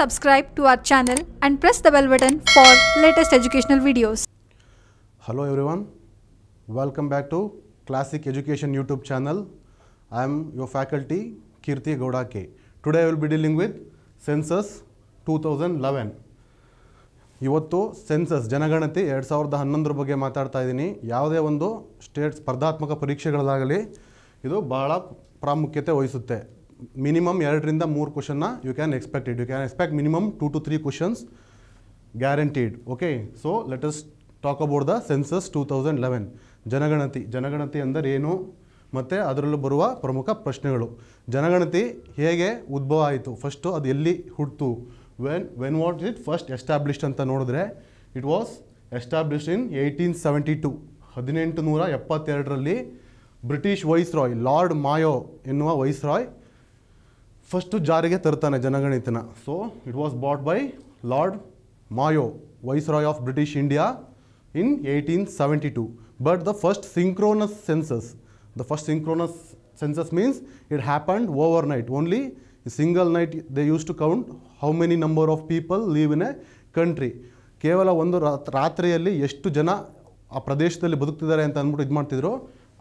subscribe to our channel and press the bell button for latest educational videos. Hello everyone, welcome back to Classic Education YouTube channel. I am your faculty Kirti Gowda K. Today I will be dealing with Census 2011. ಇವತ್ತು census ಜನಗಣತಿ ಎರಡು ಸಾವಿರದ ಹನ್ನೊಂದರ ಬಗ್ಗೆ ಮಾತಾಡ್ತಾ ಇದ್ದೀನಿ ಯಾವುದೇ ಒಂದು ಸ್ಟೇಟ್ ಸ್ಪರ್ಧಾತ್ಮಕ ಪರೀಕ್ಷೆಗಳಾಗಲಿ ಇದು ಬಹಳ ಪ್ರಾಮುಖ್ಯತೆ ವಹಿಸುತ್ತೆ ಮಿನಿಮಮ್ ಎರಡರಿಂದ ಮೂರು ಕ್ವಶನ್ನ you can expected you can expect minimum to two three questions guaranteed okay so let talk about the census two thousand eleven ಜನಗಣತಿ ಜನಗಣತಿ ಅಂದರೆ ಏನು ಮತ್ತು ಅದರಲ್ಲೂ ಬರುವ ಪ್ರಮುಖ ಪ್ರಶ್ನೆಗಳು ಜನಗಣತಿ ಹೇಗೆ ಉದ್ಭವ ಆಯಿತು ಫಸ್ಟು ಅದು ಎಲ್ಲಿ ಹುಟ್ಟಿತು when when what it first established ಅಂತ ನೋಡಿದ್ರೆ it was established in eighteen seventy two ಹದಿನೆಂಟು ನೂರ ಎಪ್ಪತ್ತೆರಡರಲ್ಲಿ British viceroy Lord Mayo ಎನ್ನುವ ವೈಸ್ ರಾಯ್ ಫಸ್ಟು ಜಾರಿಗೆ ತರ್ತಾನೆ ಜನಗಣಿತನ so it was bought by Lord Mayo viceroy of British India in eighteen seventy two but the first synchronous census the first synchronous census means it happened overnight only single night they use to count how many number of people live in a country ಕೇವಲ ಒಂದು ರಾತ್ರಿಯಲ್ಲಿ ಎಷ್ಟು ಜನ ಆ ಪ್ರದೇಶದಲ್ಲಿ ಬದುಕ್ತಿದ್ದಾರೆ ಅಂತ ಅಂದ್ಬಿಟ್ಟು ಇದು ಮಾಡ್ತಿದ್ರು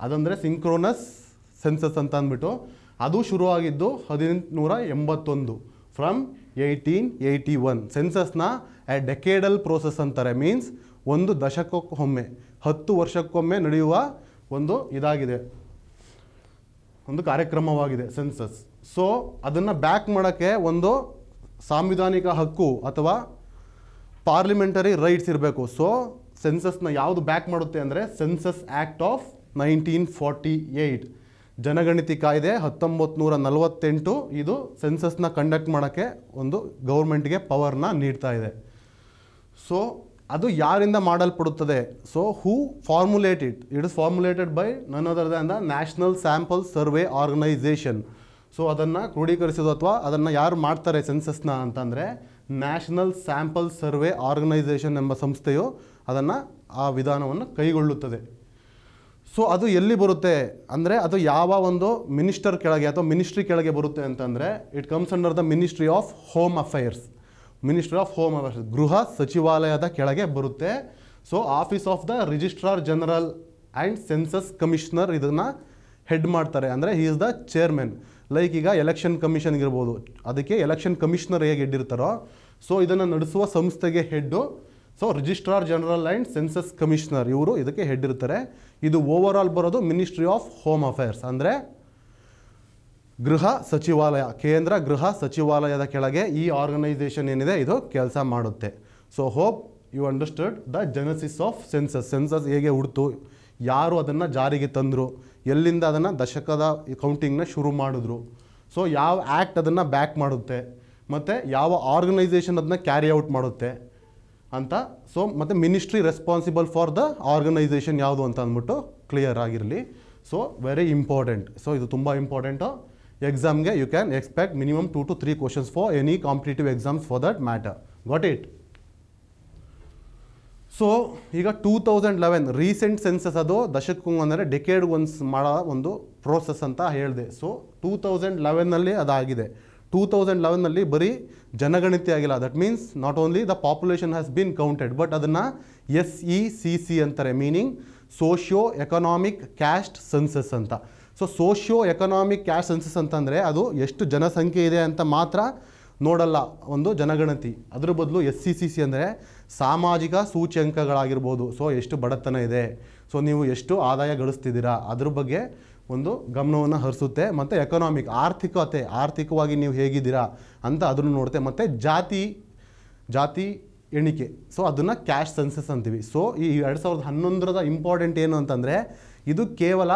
ಅದಂದರೆ ಸಿಂಕ್ರೋನಸ್ ಸೆನ್ಸಸ್ ಅಂತ ಅಂದ್ಬಿಟ್ಟು ಅದು ಶುರುವಾಗಿದ್ದು ಹದಿನೆಂಟುನೂರ ಎಂಬತ್ತೊಂದು ಫ್ರಮ್ ಏಯ್ಟೀನ್ ಏಯ್ಟಿ ಒನ್ ಸೆನ್ಸಸ್ನ ಎ ಡೆಕೇಡಲ್ ಪ್ರೋಸೆಸ್ ಅಂತಾರೆ ಮೀನ್ಸ್ ಒಂದು ದಶಕಕ್ಕೊಮ್ಮೆ ಹತ್ತು ವರ್ಷಕ್ಕೊಮ್ಮೆ ನಡೆಯುವ ಒಂದು ಇದಾಗಿದೆ ಒಂದು ಕಾರ್ಯಕ್ರಮವಾಗಿದೆ ಸೆನ್ಸಸ್ ಸೊ ಅದನ್ನು ಬ್ಯಾಕ್ ಮಾಡೋಕ್ಕೆ ಒಂದು ಸಾಂವಿಧಾನಿಕ ಹಕ್ಕು ಅಥವಾ ಪಾರ್ಲಿಮೆಂಟರಿ ರೈಟ್ಸ್ ಇರಬೇಕು ಸೊ ಸೆನ್ಸಸ್ನ ಯಾವುದು ಬ್ಯಾಕ್ ಮಾಡುತ್ತೆ ಅಂದರೆ census act of nineteen forty eight ಜನಗಣತಿ ಕಾಯ್ದೆ ಹತ್ತೊಂಬತ್ತು ನೂರ ನಲವತ್ತೆಂಟು ಇದು ಸೆನ್ಸಸ್ನ ಕಂಡಕ್ಟ್ ಮಾಡೋಕ್ಕೆ ಒಂದು ಗೌರ್ಮೆಂಟ್ಗೆ ಪವರ್ನ ನೀಡ್ತಾ ಇದೆ ಸೊ ಅದು ಯಾರಿಂದ ಮಾಡಲ್ಪಡುತ್ತದೆ so who formulated it is formulated by ನನ್ನ ನ್ಯಾಷ್ನಲ್ ಅಂದ national sample survey organisation so ಅದನ್ನು ಕ್ರೋಢೀಕರಿಸೋದು ಅಥವಾ ಅದನ್ನು ಯಾರು ಮಾಡ್ತಾರೆ ಸೆನ್ಸಸ್ನ ಅಂತಂದರೆ ನ್ಯಾಷನಲ್ ಸ್ಯಾಂಪಲ್ ಸರ್ವೆ ಆರ್ಗನೈಸೇಷನ್ ಎಂಬ ಸಂಸ್ಥೆಯು ಅದನ್ನು ಆ ವಿಧಾನವನ್ನು ಕೈಗೊಳ್ಳುತ್ತದೆ ಸೊ ಅದು ಎಲ್ಲಿ ಬರುತ್ತೆ ಅಂದರೆ ಅದು ಯಾವ ಒಂದು ಮಿನಿಸ್ಟರ್ ಕೆಳಗೆ ಅಥವಾ ಮಿನಿಸ್ಟ್ರಿ ಕೆಳಗೆ ಬರುತ್ತೆ ಅಂತಂದರೆ it comes under the ministry of home affairs ministry of home affairs ಗೃಹ ಸಚಿವಾಲಯದ ಕೆಳಗೆ ಬರುತ್ತೆ so office of the registrar general and census commissioner ಇದನ್ನು ಹೆಡ್ ಮಾಡ್ತಾರೆ ಅಂದರೆ he is the chairman like ಈಗ ಎಲೆಕ್ಷನ್ ಕಮಿಷನ್ಗಿರ್ಬೋದು ಅದಕ್ಕೆ ಎಲೆಕ್ಷನ್ ಕಮಿಷನರ್ ಹೇಗೆ ಹೆಡ್ ಸೊ ಇದನ್ನು ನಡೆಸುವ ಸಂಸ್ಥೆಗೆ head so registrar general and census commissioner ಇವರು ಇದಕ್ಕೆ ಹೆಡ್ ಇರ್ತಾರೆ ಇದು ಓವರ್ ಆಲ್ ಬರೋದು ಮಿನಿಸ್ಟ್ರಿ ಆಫ್ ಹೋಮ್ ಅಫೇರ್ಸ್ ಅಂದರೆ ಗೃಹ ಸಚಿವಾಲಯ ಕೇಂದ್ರ ಗೃಹ ಸಚಿವಾಲಯದ ಕೆಳಗೆ ಈ ಆರ್ಗನೈಸೇಷನ್ ಏನಿದೆ ಇದು ಕೆಲಸ ಮಾಡುತ್ತೆ so hope you understood the genesis of census census ಹೇಗೆ ಹುಡ್ತು ಯಾರು ಅದನ್ನು ಜಾರಿಗೆ ತಂದರು ಎಲ್ಲಿಂದ ಅದನ್ನು ದಶಕದ ಕೌಂಟಿಂಗ್ನ ಶುರು ಮಾಡಿದ್ರು ಸೊ ಯಾವ ಆ್ಯಕ್ಟ್ ಅದನ್ನು ಬ್ಯಾಕ್ ಮಾಡುತ್ತೆ ಮತ್ತು ಯಾವ ಆರ್ಗನೈಸೇಷನ್ ಅದನ್ನ ಕ್ಯಾರಿ ಔಟ್ ಮಾಡುತ್ತೆ ಅಂತ ಸೊ ಮತ್ತು ministry responsible for the organisation ಯಾವುದು ಅಂತ ಅಂದ್ಬಿಟ್ಟು ಕ್ಲಿಯರ್ ಆಗಿರಲಿ ಸೊ ವೆರಿ ಇಂಪಾರ್ಟೆಂಟ್ ಸೊ ಇದು ತುಂಬ ಇಂಪಾರ್ಟೆಂಟು ಎಕ್ಸಾಮ್ಗೆ you can expect minimum to two three questions for any competitive exams for that matter got it so ಈಗ two thousand eleven recent census ಅದು ದಶಕ್ಕೂ ಅಂದರೆ ಡೆಕೇಡ್ ಒನ್ಸ್ ಮಾಡೋ ಒಂದು ಪ್ರೋಸೆಸ್ ಅಂತ ಹೇಳಿದೆ ಸೊ ಟೂ ತೌಸಂಡ್ ಲೆವೆನ್ನಲ್ಲಿ ಅದಾಗಿದೆ ಟೂ ತೌಸಂಡ್ ಲೆವೆನ್ನಲ್ಲಿ ಬರೀ ಜನಗಣತಿ ಆಗಿಲ್ಲ that means not only the population has been counted but ಅದನ್ನು ಎಸ್ ಇ ಸಿ ಸಿ ಅಂತಾರೆ meaning socio economic caste census ಅಂತ so socio economic caste census ಅಂತಂದರೆ ಅದು ಎಷ್ಟು ಜನಸಂಖ್ಯೆ ಇದೆ ಅಂತ ಮಾತ್ರ ನೋಡಲ್ಲ ಒಂದು ಜನಗಣತಿ ಅದರ ಬದಲು S C e C C ಅಂದರೆ ಸಾಮಾಜಿಕ ಸೂಚ್ಯಂಕಗಳಾಗಿರ್ಬೋದು ಸೊ ಎಷ್ಟು ಬಡತನ ಇದೆ ಸೊ ನೀವು ಎಷ್ಟು ಆದಾಯ ಗಳಿಸ್ತಿದ್ದೀರಾ ಅದ್ರ ಬಗ್ಗೆ ಒಂದು ಗಮನವನ್ನು ಹರಿಸುತ್ತೆ ಮತ್ತು ಎಕನಾಮಿಕ್ ಆರ್ಥಿಕತೆ ಆರ್ಥಿಕವಾಗಿ ನೀವು ಹೇಗಿದ್ದೀರಾ ಅಂತ ಅದನ್ನು ನೋಡುತ್ತೆ ಮತ್ತು ಜಾತಿ ಜಾತಿ ಎಣಿಕೆ ಸೊ ಅದನ್ನು ಕ್ಯಾಶ್ ಸೆನ್ಸಸ್ ಅಂತೀವಿ ಸೊ ಈ ಎರಡು ಸಾವಿರದ ಹನ್ನೊಂದರದ ಇಂಪಾರ್ಟೆಂಟ್ ಏನು ಅಂತಂದರೆ ಇದು ಕೇವಲ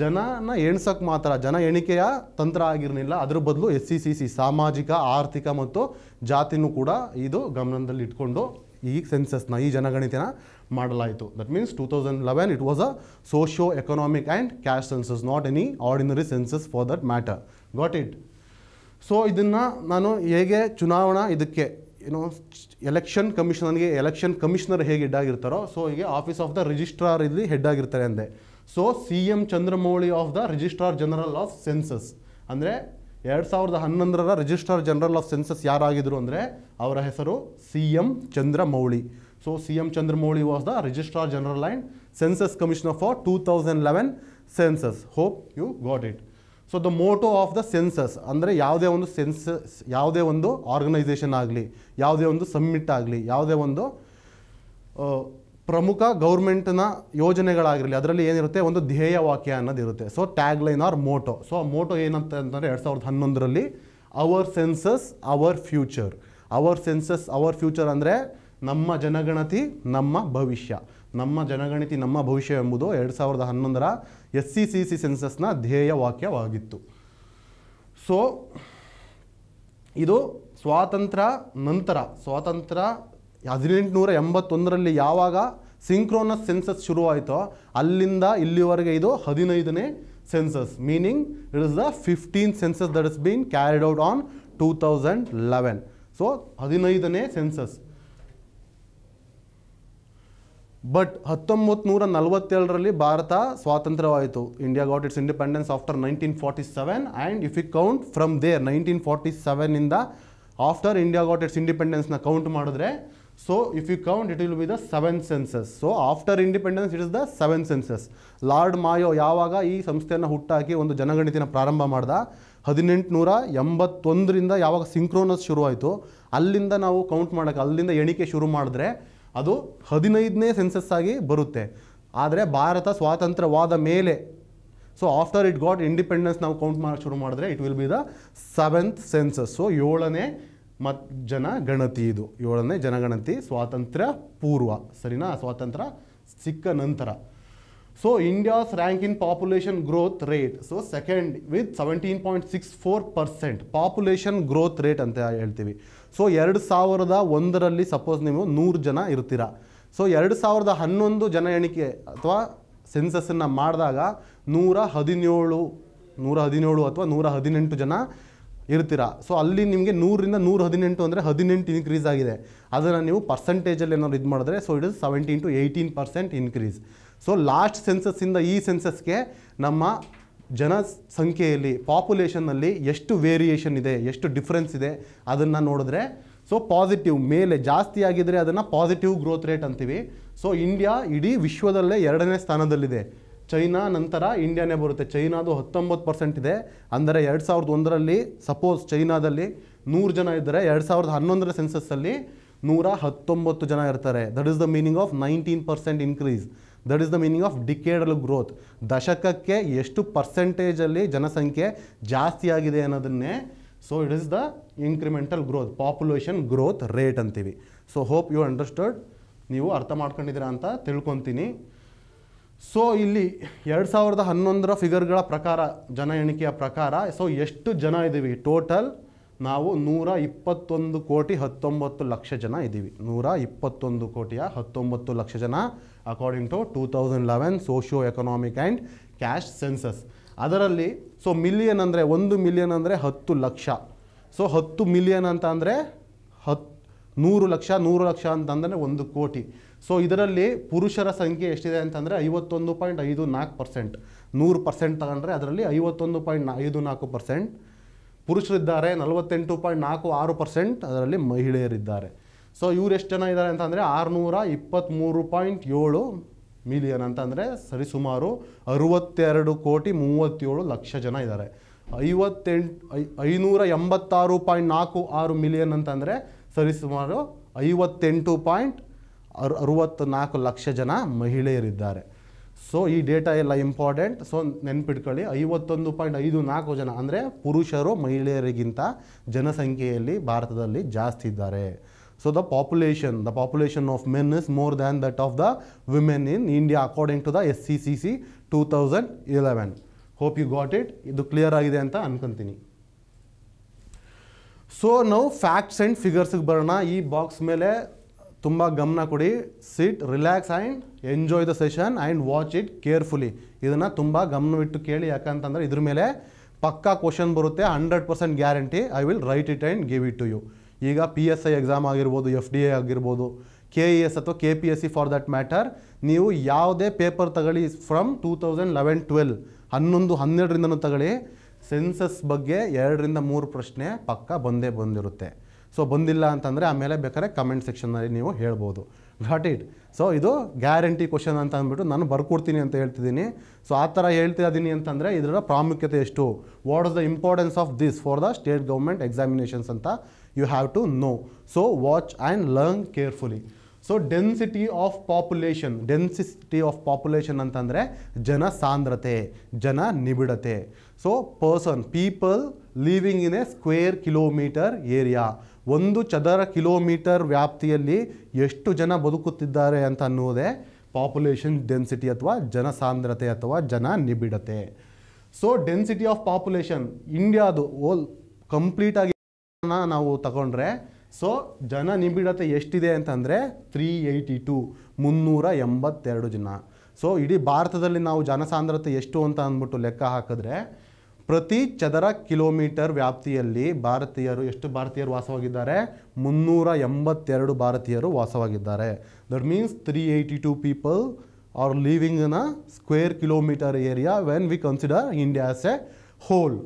ಜನನ ಎಣ್ಸೋಕ್ಕೆ ಮಾತ್ರ ಜನ ಎಣಿಕೆಯ ತಂತ್ರ ಆಗಿರಲಿಲ್ಲ ಅದ್ರ ಬದಲು ಎಸ್ ಸಿ ಸಿ ಸಿ ಸಾಮಾಜಿಕ ಆರ್ಥಿಕ ಮತ್ತು ಜಾತಿನೂ ಕೂಡ ಇದು ಗಮನದಲ್ಲಿ ಇಟ್ಕೊಂಡು ಈ ಸೆನ್ಸಸ್ನ ಈ ಜನಗಣಿತನ ಮಾಡಲಾಯಿತು that means two thousand eleven it was a socio economic and caste census not any ordinary census for that matter got it so ಇದನ್ನು ನಾನು ಹೇಗೆ ಚುನಾವಣಾ ಇದಕ್ಕೆ ಏನೋ ಎಲೆಕ್ಷನ್ ಕಮಿಷನ್ ನನಗೆ ಎಲೆಕ್ಷನ್ ಕಮಿಷನರ್ ಹೇಗೆ ಹೆಡ್ ಆಗಿರ್ತಾರೋ ಸೊ ಹೀಗೆ ಆಫೀಸ್ ಆಫ್ ದ ರಿಜಿಸ್ಟ್ರಾರ್ ಇಲ್ಲಿ ಹೆಡ್ ಆಗಿರ್ತಾರೆ ಅಂದೆ so C M Chandramouli of the registrar general of census ಅಂದರೆ ಎರಡು ಸಾವಿರದ ಹನ್ನೊಂದರ ರಿಜಿಸ್ಟ್ರಾರ್ ಜನರಲ್ ಆಫ್ ಸೆನ್ಸಸ್ ಯಾರಾಗಿದ್ದರು ಅಂದರೆ ಅವರ ಹೆಸರು C M Chandramouli so C Chandramouli was the registrar general and census commissioner for two thousand eleven census hope you got it so the motto of the census ಅಂದರೆ ಯಾವುದೇ ಒಂದು ಸೆನ್ಸಸ್ ಯಾವುದೇ ಒಂದು organisation ಆಗಲಿ ಯಾವುದೇ ಒಂದು ಸಮ್ಮಿಟ್ ಆಗಲಿ ಯಾವುದೇ ಒಂದು ಪ್ರಮುಖ ಗೌರ್ಮೆಂಟ್ನ ಯೋಜನೆಗಳಾಗಿರಲಿ ಅದರಲ್ಲಿ ಏನಿರುತ್ತೆ ಒಂದು ಧ್ಯೇಯ ವಾಕ್ಯ ಅನ್ನೋದಿರುತ್ತೆ so tag line or motto so ಆ ಮೋಟೋ ಏನಂತ ಅಂತಂದರೆ ಎರಡು ಸಾವಿರದ ಹನ್ನೊಂದರಲ್ಲಿ our census our future our census our future ಅಂದರೆ ನಮ್ಮ ಜನಗಣತಿ ನಮ್ಮ ಭವಿಷ್ಯ ನಮ್ಮ ಜನಗಣತಿ ನಮ್ಮ ಭವಿಷ್ಯ ಎಂಬುದು ಎರಡು ಸಾವಿರದ ಹನ್ನೊಂದರ ಎಸ್ ಸಿ ಸಿ ಸಿ ಸೆನ್ಸಸ್ನ ಧ್ಯೇಯ ವಾಕ್ಯವಾಗಿತ್ತು ಸೊ ಇದು ಸ್ವಾತಂತ್ರ್ಯ ನಂತರ ಸ್ವಾತಂತ್ರ್ಯ ಹದಿನೆಂಟುನೂರ ಎಂಬತ್ತೊಂದರಲ್ಲಿ ಯಾವಾಗ ಸಿಂಕ್ರೋನಸ್ ಸೆನ್ಸಸ್ ಶುರುವಾಯಿತೋ ಅಲ್ಲಿಂದ ಇಲ್ಲಿವರೆಗೆ ಇದು ಹದಿನೈದನೇ census meaning it is the fifteen census that is been carried out on two thousand eleven so ಹದಿನೈದನೇ ಸೆನ್ಸಸ್ ಬಟ್ ಹತ್ತೊಂಬತ್ತು ನೂರ ನಲವತ್ತೇಳರಲ್ಲಿ ಭಾರತ ಸ್ವಾತಂತ್ರ್ಯವಾಯಿತು India got its independence after nineteen forty seven and if you count from there nineteen forty ಸೆವೆನಿಂದ after India got its ಇಂಡಿಪೆಂಡೆನ್ಸ್ನ count ಮಾಡಿದ್ರೆ so if you count it will be the seven census so after independence it is the seven census lord Mayo ಯಾವಾಗ ಈ ಸಂಸ್ಥೆಯನ್ನು ಹುಟ್ಟಾಕಿ ಒಂದು ಜನಗಣತಿನ ಪ್ರಾರಂಭ ಮಾಡ್ದ ಹದಿನೆಂಟುನೂರ ಎಂಬತ್ತೊಂದರಿಂದ ಯಾವಾಗ ಸಿಂಕ್ರೋನಸ್ ಶುರುವಾಯಿತು ಅಲ್ಲಿಂದ ನಾವು ಕೌಂಟ್ ಮಾಡೋಕ್ಕೆ ಅಲ್ಲಿಂದ ಎಣಿಕೆ ಶುರು ಮಾಡಿದ್ರೆ ಅದು ಹದಿನೈದನೇ ಸೆನ್ಸಸ್ ಆಗಿ ಬರುತ್ತೆ ಆದರೆ ಭಾರತ ಸ್ವಾತಂತ್ರ್ಯವಾದ ಮೇಲೆ so after it got independence ನಾವು ಕೌಂಟ್ ಮಾಡಿ ಶುರು ಮಾಡಿದ್ರೆ it will be the seventh census so ಏಳನೇ ಮತ್ ಜನಗಣತಿ ಇದು ಏಳನೇ ಜನಗಣತಿ ಸ್ವಾತಂತ್ರ್ಯ ಪೂರ್ವ ಸರಿನಾ ಸ್ವಾತಂತ್ರ್ಯ ಸಿಕ್ಕ ನಂತರ so India's rank in population growth rate so second with seventeen point six four percent population growth rate ಅಂತ ಹೇಳ್ತೀವಿ ಸೊ ಎರಡು ಸಾವಿರದ ಒಂದರಲ್ಲಿ ಸಪೋಸ್ ನೀವು ನೂರು ಜನ ಇರ್ತೀರ ಸೊ ಎರಡು ಸಾವಿರದ ಹನ್ನೊಂದು ಜನ ಎಣಿಕೆ ಅಥವಾ ಸೆನ್ಸಸ್ಸನ್ನು ಮಾಡಿದಾಗ ನೂರ ಹದಿನೇಳು ನೂರ ಹದಿನೇಳು ಅಥವಾ ನೂರ ಹದಿನೆಂಟು ಜನ ಇರ್ತೀರಾ ಸೊ ಅಲ್ಲಿ ನಿಮಗೆ ನೂರಿಂದ ನೂರ ಹದಿನೆಂಟು ಅಂದರೆ ಹದಿನೆಂಟು ಇನ್ಕ್ರೀಸ್ ಆಗಿದೆ ಅದನ್ನು ನೀವು ಪರ್ಸೆಂಟೇಜಲ್ಲಿ ಏನಾದ್ರು ಇದು ಮಾಡಿದ್ರೆ so it is seventeen to eighteen percent increase so last ಸೆನ್ಸಸ್ಸಿಂದ ಈ ಸೆನ್ಸಸ್ಗೆ ನಮ್ಮ ಜನ ಸಂಖ್ಯೆಯಲ್ಲಿ ಪಾಪ್ಯುಲೇಷನ್ನಲ್ಲಿ ಎಷ್ಟು ವೇರಿಯೇಷನ್ ಇದೆ ಎಷ್ಟು ಡಿಫ್ರೆನ್ಸ್ ಇದೆ ಅದನ್ನು ನೋಡಿದ್ರೆ ಸೊ ಪಾಸಿಟಿವ್ ಮೇಲೆ ಜಾಸ್ತಿ ಆಗಿದರೆ ಅದನ್ನು ಪಾಸಿಟಿವ್ ಗ್ರೋತ್ ರೇಟ್ ಅಂತೀವಿ ಸೊ ಇಂಡಿಯಾ ಇಡೀ ವಿಶ್ವದಲ್ಲೇ ಎರಡನೇ ಸ್ಥಾನದಲ್ಲಿದೆ ಚೈನಾ ನಂತರ ಇಂಡಿಯಾನೇ ಬರುತ್ತೆ ಚೈನಾದು ಹತ್ತೊಂಬತ್ತು ಪರ್ಸೆಂಟ್ ಇದೆ ಅಂದರೆ ಎರಡು ಸಾವಿರದ ಒಂದರಲ್ಲಿ ಸಪೋಸ್ ಚೈನಾದಲ್ಲಿ ನೂರು ಜನ ಇದ್ದರೆ ಎರಡು ಸಾವಿರದ ಹನ್ನೊಂದರ ಸೆನ್ಸಸ್ಸಲ್ಲಿ ನೂರ ಹತ್ತೊಂಬತ್ತು ಜನ ಇರ್ತಾರೆ that is the meaning of nineteen percent increase that is the meaning of decadal growth ದಶಕಕ್ಕೆ ಎಷ್ಟು ಪರ್ಸೆಂಟೇಜಲ್ಲಿ ಜನಸಂಖ್ಯೆ ಜಾಸ್ತಿ ಆಗಿದೆ ಅನ್ನೋದನ್ನೇ so it is the incremental growth population growth rate ಅಂತೀವಿ ಸೊ ಹೋಪ್ ಯು ಅಂಡರ್ಸ್ಟಡ್ ನೀವು ಅರ್ಥ ಮಾಡ್ಕೊಂಡಿದ್ದೀರಾ ಅಂತ ತಿಳ್ಕೊತೀನಿ ಸೊ ಇಲ್ಲಿ ಎರಡು ಸಾವಿರದ ಹನ್ನೊಂದರ ಫಿಗರ್ಗಳ ಪ್ರಕಾರ ಜನ ಎಣಿಕೆಯ ಪ್ರಕಾರ ಸೊ ಎಷ್ಟು ಜನ ಇದ್ದೀವಿ ಟೋಟಲ್ ನಾವು ನೂರ ಇಪ್ಪತ್ತೊಂದು ಕೋಟಿ ಹತ್ತೊಂಬತ್ತು ಲಕ್ಷ ಜನ ಇದ್ದೀವಿ ನೂರ ಇಪ್ಪತ್ತೊಂದು ಕೋಟಿಯ ಹತ್ತೊಂಬತ್ತು ಲಕ್ಷ ಜನ according to two thousand eleven socio economic and caste census ಅದರಲ್ಲಿ ಸೊ ಮಿಲಿಯನ್ ಅಂದರೆ ಒಂದು ಮಿಲಿಯನ್ ಅಂದರೆ ಹತ್ತು ಲಕ್ಷ ಸೊ ಹತ್ತು ಮಿಲಿಯನ್ ಅಂತ ಅಂದರೆ ಹತ್ ನೂರು ಲಕ್ಷ ನೂರು ಲಕ್ಷ ಅಂತಂದರೆ ಒಂದು ಕೋಟಿ ಸೊ ಇದರಲ್ಲಿ ಪುರುಷರ ಸಂಖ್ಯೆ ಎಷ್ಟಿದೆ ಅಂತಂದರೆ ಐವತ್ತೊಂದು ಪಾಯಿಂಟ್ ಐದು ನಾಲ್ಕು ಪರ್ಸೆಂಟ್ ನೂರು ಪರ್ಸೆಂಟ್ ತಗೊಂಡ್ರೆ ಅದರಲ್ಲಿ ಐವತ್ತೊಂದು ಪಾಯಿಂಟ್ ಐದು ನಾಲ್ಕು ಪರ್ಸೆಂಟ್ ಪುರುಷರಿದ್ದಾರೆ ನಲವತ್ತೆಂಟು ಪಾಯಿಂಟ್ ನಾಲ್ಕು ಆರು ಪರ್ಸೆಂಟ್ ಅದರಲ್ಲಿ ಮಹಿಳೆಯರಿದ್ದಾರೆ ಸೊ ಇವ್ರು ಎಷ್ಟು ಜನ ಇದ್ದಾರೆ ಅಂತಂದರೆ ಆರುನೂರ ಇಪ್ಪತ್ತ್ಮೂರು ಪಾಯಿಂಟ್ ಏಳು ಮಿಲಿಯನ್ ಅಂತಂದರೆ ಸರಿಸುಮಾರು ಅರುವತ್ತೆರಡು ಕೋಟಿ ಮೂವತ್ತೇಳು ಲಕ್ಷ ಜನ ಇದ್ದಾರೆ ಐವತ್ತೆಂಟು ಐ ಐನೂರ ಎಂಬತ್ತಾರು ಪಾಯಿಂಟ್ ನಾಲ್ಕು ಆರು ಮಿಲಿಯನ್ ಅಂತಂದರೆ ಸರಿಸುಮಾರು ಐವತ್ತೆಂಟು ಪಾಯಿಂಟ್ ಅರು ಅರುವತ್ತ್ನಾಲ್ಕು ಲಕ್ಷ ಜನ ಮಹಿಳೆಯರಿದ್ದಾರೆ ಸೊ ಈ ಡೇಟಾ ಎಲ್ಲ ಇಂಪಾರ್ಟೆಂಟ್ ಸೊ ನೆನ್ಪಿಟ್ಕೊಳ್ಳಿ ಐವತ್ತೊಂದು ಪಾಯಿಂಟ್ ಐದು ನಾಲ್ಕು ಜನ ಅಂದರೆ ಪುರುಷರು ಮಹಿಳೆಯರಿಗಿಂತ ಜನಸಂಖ್ಯೆಯಲ್ಲಿ ಭಾರತದಲ್ಲಿ ಜಾಸ್ತಿ ಇದ್ದಾರೆ so the the of men is more population of of the more in India of to the S C C C the thousand eleven hope you got it ಇದು ಕ್ಲಿಯರ್ ಆಗಿದೆ ಅಂತ ಅನ್ಕೊಂತೀನಿ ಸೊ ನಾವು ಫ್ಯಾಕ್ಟ್ಸ್ ಆ್ಯಂಡ್ ಫಿಗರ್ಸ್ಗೆ ಬರೋಣ ಈ box ಮೇಲೆ ತುಂಬ ಗಮನ ಕೊಡಿ sit relax and enjoy the session and watch it carefully ಇದನ್ನು ತುಂಬ ಗಮನವಿಟ್ಟು ಕೇಳಿ ಯಾಕಂತಂದರೆ ಇದ್ರ ಮೇಲೆ ಪಕ್ಕಾ ಕ್ವಶನ್ ಬರುತ್ತೆ hundred percent guarantee I will write it and give it to you ಈಗ ಪಿ ಎಸ್ ಐ ಎಕ್ಸಾಮ್ ಆಗಿರ್ಬೋದು ಎಫ್ ಡಿ ಎ ಆಗಿರ್ಬೋದು ಕೆ ಇ ಎಸ್ ಅಥವಾ K P S C for that matter ನೀವು ಯಾವುದೇ ಪೇಪರ್ ತಗೊಳ್ಳಿ from two thousand eleven twelve ಹನ್ನೊಂದು ಹನ್ನೆರಡರಿಂದನೂ ತಗೊಳ್ಳಿ ಸೆನ್ಸಸ್ ಬಗ್ಗೆ ಎರಡರಿಂದ ಮೂರು ಪ್ರಶ್ನೆ ಪಕ್ಕ ಬಂದೇ ಬಂದಿರುತ್ತೆ ಸೊ ಬಂದಿಲ್ಲ ಅಂತಂದರೆ ಆಮೇಲೆ ಬೇಕಾದ್ರೆ ಕಮೆಂಟ್ ಸೆಕ್ಷನ್ನಲ್ಲಿ ನೀವು ಹೇಳ್ಬೋದು ಘಾಟ್ ಇಟ್ ಸೊ ಇದು ಗ್ಯಾರಂಟಿ ಕ್ವಶನ್ ಅಂತ ಅಂದ್ಬಿಟ್ಟು ನಾನು ಬರ್ಕೊಡ್ತೀನಿ ಅಂತ ಹೇಳ್ತಿದ್ದೀನಿ ಸೊ ಆ ಥರ ಹೇಳ್ತಾ ಇದ್ದೀನಿ ಅಂತಂದರೆ ಇದರ ಪ್ರಾಮುಖ್ಯತೆ ಎಷ್ಟು what is the importance of this for the state government examinations ಅಂತ you have to know. So watch and learn carefully. So density of population density of population ಅಂತಂದರೆ ಜನ ಸಾಂದ್ರತೆ ಜನ ನಿಬಿಡತೆ so person people living in a square kilometre area ಒಂದು ಚದರ kilometre ವ್ಯಾಪ್ತಿಯಲ್ಲಿ ಎಷ್ಟು ಜನ ಬದುಕುತ್ತಿದ್ದಾರೆ ಅಂತ ಅನ್ನುವುದೇ ಪಾಪ್ಯುಲೇಷನ್ ಡೆನ್ಸಿಟಿ ಅಥವಾ ಜನಸಾಂದ್ರತೆ ಅಥವಾ ಜನ ನಿಬಿಡತೆ ಸೊ ಡೆನ್ಸಿಟಿ ಆಫ್ ಪಾಪ್ಯುಲೇಷನ್ ಇಂಡಿಯಾದು ಓಲ್ ಕಂಪ್ಲೀಟಾಗಿ ನಾವು ತಗೊಂಡ್ರೆ ಸೊ ಜನ ನಿಬಿಡತೆ ಎಷ್ಟಿದೆ ಅಂತಂದರೆ ತ್ರೀ ಏಯ್ಟಿ ಟೂ ಮುನ್ನೂರ ಎಂಬತ್ತೆರಡು ಜನ ಸೊ ಇಡೀ ಭಾರತದಲ್ಲಿ ನಾವು ಜನಸಾಂದ್ರತೆ ಎಷ್ಟು ಅಂತ ಅಂದ್ಬಿಟ್ಟು ಲೆಕ್ಕ ಹಾಕಿದ್ರೆ ಪ್ರತಿ ಚದರ ಕಿಲೋಮೀಟರ್ ವ್ಯಾಪ್ತಿಯಲ್ಲಿ ಭಾರತೀಯರು ಎಷ್ಟು ಭಾರತೀಯರು ವಾಸವಾಗಿದ್ದಾರೆ ಮುನ್ನೂರ ಎಂಬತ್ತೆರಡು ಭಾರತೀಯರು ವಾಸವಾಗಿದ್ದಾರೆ that means three eighty two people are living in a square kilometre area when we consider India as a whole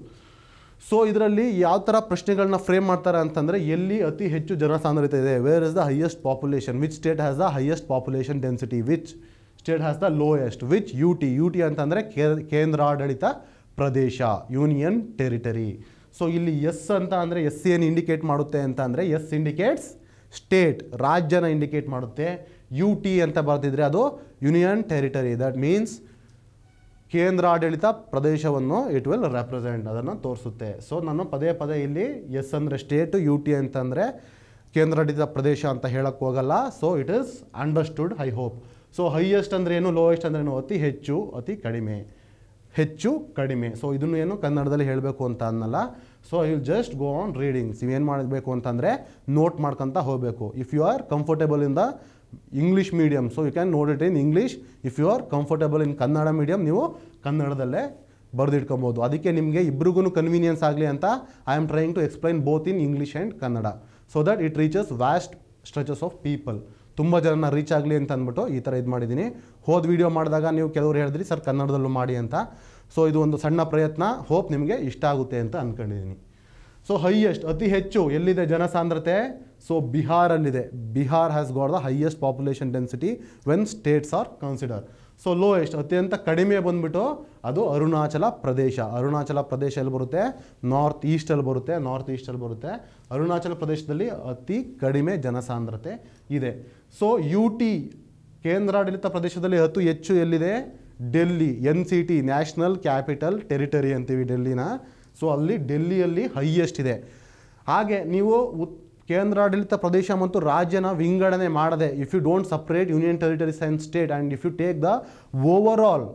so ಇದರಲ್ಲಿ ಯಾವ ಥರ ಪ್ರಶ್ನೆಗಳನ್ನ ಫ್ರೇಮ್ ಮಾಡ್ತಾರೆ ಅಂತಂದರೆ ಎಲ್ಲಿ ಅತಿ ಹೆಚ್ಚು ಜನಸಾಂದ್ರತೆ ಇದೆ where is the highest population which state has the highest population density which state has the lowest which U T U T ಅಂತಂದರೆ ಕೇಂದ್ರಾಡಳಿತ ಪ್ರದೇಶ ಯೂನಿಯನ್ ಟೆರಿಟರಿ ಸೊ ಇಲ್ಲಿ ಎಸ್ ಅಂತ ಅಂದರೆ ಎಸ್ ಏನು ಇಂಡಿಕೇಟ್ ಮಾಡುತ್ತೆ ಅಂತ ಅಂದರೆ ಎಸ್ ಇಂಡಿಕೇಟ್ಸ್ ಸ್ಟೇಟ್ ರಾಜ್ಯನ ಇಂಡಿಕೇಟ್ ಮಾಡುತ್ತೆ ಯು ಟಿ ಅಂತ ಬರ್ತಿದ್ರೆ ಅದು ಯೂನಿಯನ್ ಟೆರಿಟರಿ ದಟ್ ಮೀನ್ಸ್ ಕೇಂದ್ರಾಡಳಿತ ಪ್ರದೇಶವನ್ನು ಇಟ್ ವಿಲ್ ರೆಪ್ರೆಸೆಂಟ್ ಅದನ್ನು ತೋರಿಸುತ್ತೆ ಸೊ ನಾನು ಪದೇ ಪದೇ ಇಲ್ಲಿ ಎಸ್ ಅಂದರೆ ಸ್ಟೇಟು ಯು ಟಿ ಅಂತಂದರೆ ಕೇಂದ್ರಾಡಳಿತ ಪ್ರದೇಶ ಅಂತ ಹೇಳಕ್ಕೆ ಹೋಗಲ್ಲ so it is understood I hope so highest ಅಂದರೆ ಏನು ಲೋಯೆಸ್ಟ್ ಅಂದ್ರೆ ಏನು ಅತಿ ಹೆಚ್ಚು ಅತಿ ಕಡಿಮೆ ಹೆಚ್ಚು ಕಡಿಮೆ ಸೊ ಇದನ್ನು ಏನು ಕನ್ನಡದಲ್ಲಿ ಹೇಳಬೇಕು ಅಂತ ಅನ್ನಲ್ಲ so I will just go on readings ಇವೇನು ಮಾಡಬೇಕು ಅಂತಂದರೆ ನೋಟ್ ಮಾಡ್ಕೊತಾ ಹೋಗಬೇಕು if you are comfortable in the English medium so you can note it in English if you are comfortable in Kannada medium ನೀವು ಕನ್ನಡದಲ್ಲೇ ಬರೆದಿಟ್ಕೊಬೋದು ಅದಕ್ಕೆ ನಿಮಗೆ ಇಬ್ರಿಗೂ ಕನ್ವೀನಿಯನ್ಸ್ ಆಗಲಿ ಅಂತ I am trying to explain both in English and Kannada so that it reaches vast stretches of people ತುಂಬ ಜನನ ರೀಚ್ ಆಗಲಿ ಅಂತ ಅಂದ್ಬಿಟ್ಟು ಈ ಥರ ಇದು ಮಾಡಿದ್ದೀನಿ ಹೋದ ವೀಡಿಯೋ ಮಾಡಿದಾಗ ನೀವು ಕೆಲವರು ಹೇಳಿದ್ರಿ ಸರ್ ಕನ್ನಡದಲ್ಲೂ ಮಾಡಿ ಅಂತ ಸೊ ಇದು ಒಂದು ಸಣ್ಣ ಪ್ರಯತ್ನ ಹೋಪ್ ನಿಮಗೆ ಇಷ್ಟ ಆಗುತ್ತೆ ಅಂತ ಅಂದ್ಕೊಂಡಿದ್ದೀನಿ ಸೊ ಹೈಯೆಸ್ಟ್ ಅತಿ ಹೆಚ್ಚು ಎಲ್ಲಿದೆ ಜನಸಾಂದ್ರತೆ ಸೊ ಬಿಹಾರಲ್ಲಿದೆ Bihar has got the highest population density when states are consider so lowest ಅತ್ಯಂತ ಕಡಿಮೆ ಬಂದ್ಬಿಟ್ಟು ಅದು ಅರುಣಾಚಲ ಪ್ರದೇಶ ಅರುಣಾಚಲ ಪ್ರದೇಶ ಎಲ್ಲಿ ಬರುತ್ತೆ ನಾರ್ತ್ ಈಸ್ಟಲ್ಲಿ ಬರುತ್ತೆ ನಾರ್ತ್ ಈಸ್ಟಲ್ಲಿ ಬರುತ್ತೆ ಅರುಣಾಚಲ ಪ್ರದೇಶದಲ್ಲಿ ಅತಿ ಕಡಿಮೆ ಜನಸಾಂದ್ರತೆ ಇದೆ ಸೊ ಯು ಟಿ ಕೇಂದ್ರಾಡಳಿತ ಪ್ರದೇಶದಲ್ಲಿ ಅತಿ ಹೆಚ್ಚು ಎಲ್ಲಿದೆ Delhi N C T national capital territory ಅಂತೀವಿ ಡೆಲ್ಲಿನ ಸೊ ಅಲ್ಲಿ ಡೆಲ್ಲಿಯಲ್ಲಿ ಹೈಯೆಸ್ಟ್ ಇದೆ ಹಾಗೆ ನೀವು ಉತ್ ಕೇಂದ್ರಾಡಳಿತ ಪ್ರದೇಶ ಮತ್ತು ರಾಜ್ಯನ ವಿಂಗಡಣೆ ಮಾಡದೆ if you don't separate union territories and state and if you take the overall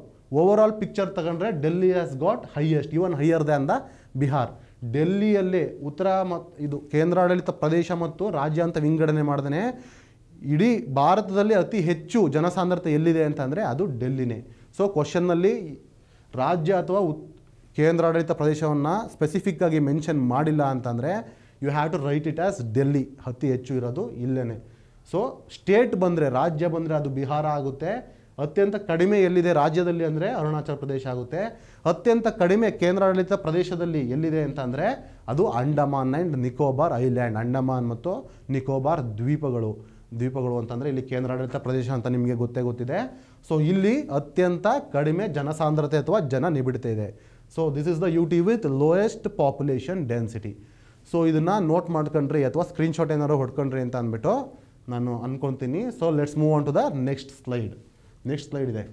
overall picture ತಗೊಂಡ್ರೆ Delhi has got highest even higher than the Bihar ಡೆಲ್ಲಿಯಲ್ಲಿ ಉತ್ತರ ಮತ್ತು ಇದು ಕೇಂದ್ರಾಡಳಿತ ಪ್ರದೇಶ ಮತ್ತು ರಾಜ್ಯ ಅಂತ ವಿಂಗಡಣೆ ಮಾಡ್ದೇ ಇಡೀ ಭಾರತದಲ್ಲಿ ಅತಿ ಹೆಚ್ಚು ಜನಸಾಂದ್ರತೆ ಎಲ್ಲಿದೆ ಅಂತಂದರೆ ಅದು ಡೆಲ್ಲಿನೇ ಸೊ ಕ್ವಶನ್ನಲ್ಲಿ ರಾಜ್ಯ ಅಥವಾ ಉತ್ ಕೇಂದ್ರಾಡಳಿತ ಪ್ರದೇಶವನ್ನು ಸ್ಪೆಸಿಫಿಕ್ಕಾಗಿ ಮೆನ್ಷನ್ ಮಾಡಿಲ್ಲ ಅಂತಂದರೆ you have to write it as Delhi ಅತಿ ಹೆಚ್ಚು ಇರೋದು ಇಲ್ಲೇ ಸೊ ಸ್ಟೇಟ್ ಬಂದರೆ ರಾಜ್ಯ ಬಂದರೆ ಅದು ಬಿಹಾರ ಆಗುತ್ತೆ ಅತ್ಯಂತ ಕಡಿಮೆ ಎಲ್ಲಿದೆ ರಾಜ್ಯದಲ್ಲಿ ಅಂದರೆ ಅರುಣಾಚಲ ಪ್ರದೇಶ ಆಗುತ್ತೆ ಅತ್ಯಂತ ಕಡಿಮೆ ಕೇಂದ್ರಾಡಳಿತ ಪ್ರದೇಶದಲ್ಲಿ ಎಲ್ಲಿದೆ ಅಂತ ಅಂದರೆ ಅದು ಅಂಡಮಾನ್ ಆ್ಯಂಡ್ ನಿಕೋಬಾರ್ ಐಲ್ಯಾಂಡ್ ಅಂಡಮಾನ್ ಮತ್ತು ನಿಕೋಬಾರ್ ದ್ವೀಪಗಳು ದ್ವೀಪಗಳು ಅಂತಂದರೆ ಇಲ್ಲಿ ಕೇಂದ್ರಾಡಳಿತ ಪ್ರದೇಶ ಅಂತ ನಿಮಗೆ ಗೊತ್ತೇ ಗೊತ್ತಿದೆ ಸೊ ಇಲ್ಲಿ ಅತ್ಯಂತ ಕಡಿಮೆ ಜನಸಾಂದ್ರತೆ ಅಥವಾ ಜನ ನಿಬಿಡ್ತಾ ಇದೆ so this is the U T with lowest population density so ಇದನ್ನು ನೋಟ್ ಮಾಡ್ಕೊಂಡ್ರಿ ಅಥವಾ ಸ್ಕ್ರೀನ್ಶಾಟ್ ಏನಾರು ಹೊಡ್ಕೊಂಡ್ರಿ ಅಂತ ಅಂದ್ಬಿಟ್ಟು ನಾನು ಅನ್ಕೊತೀನಿ so let's move on to the next slide next slide ಇದೆ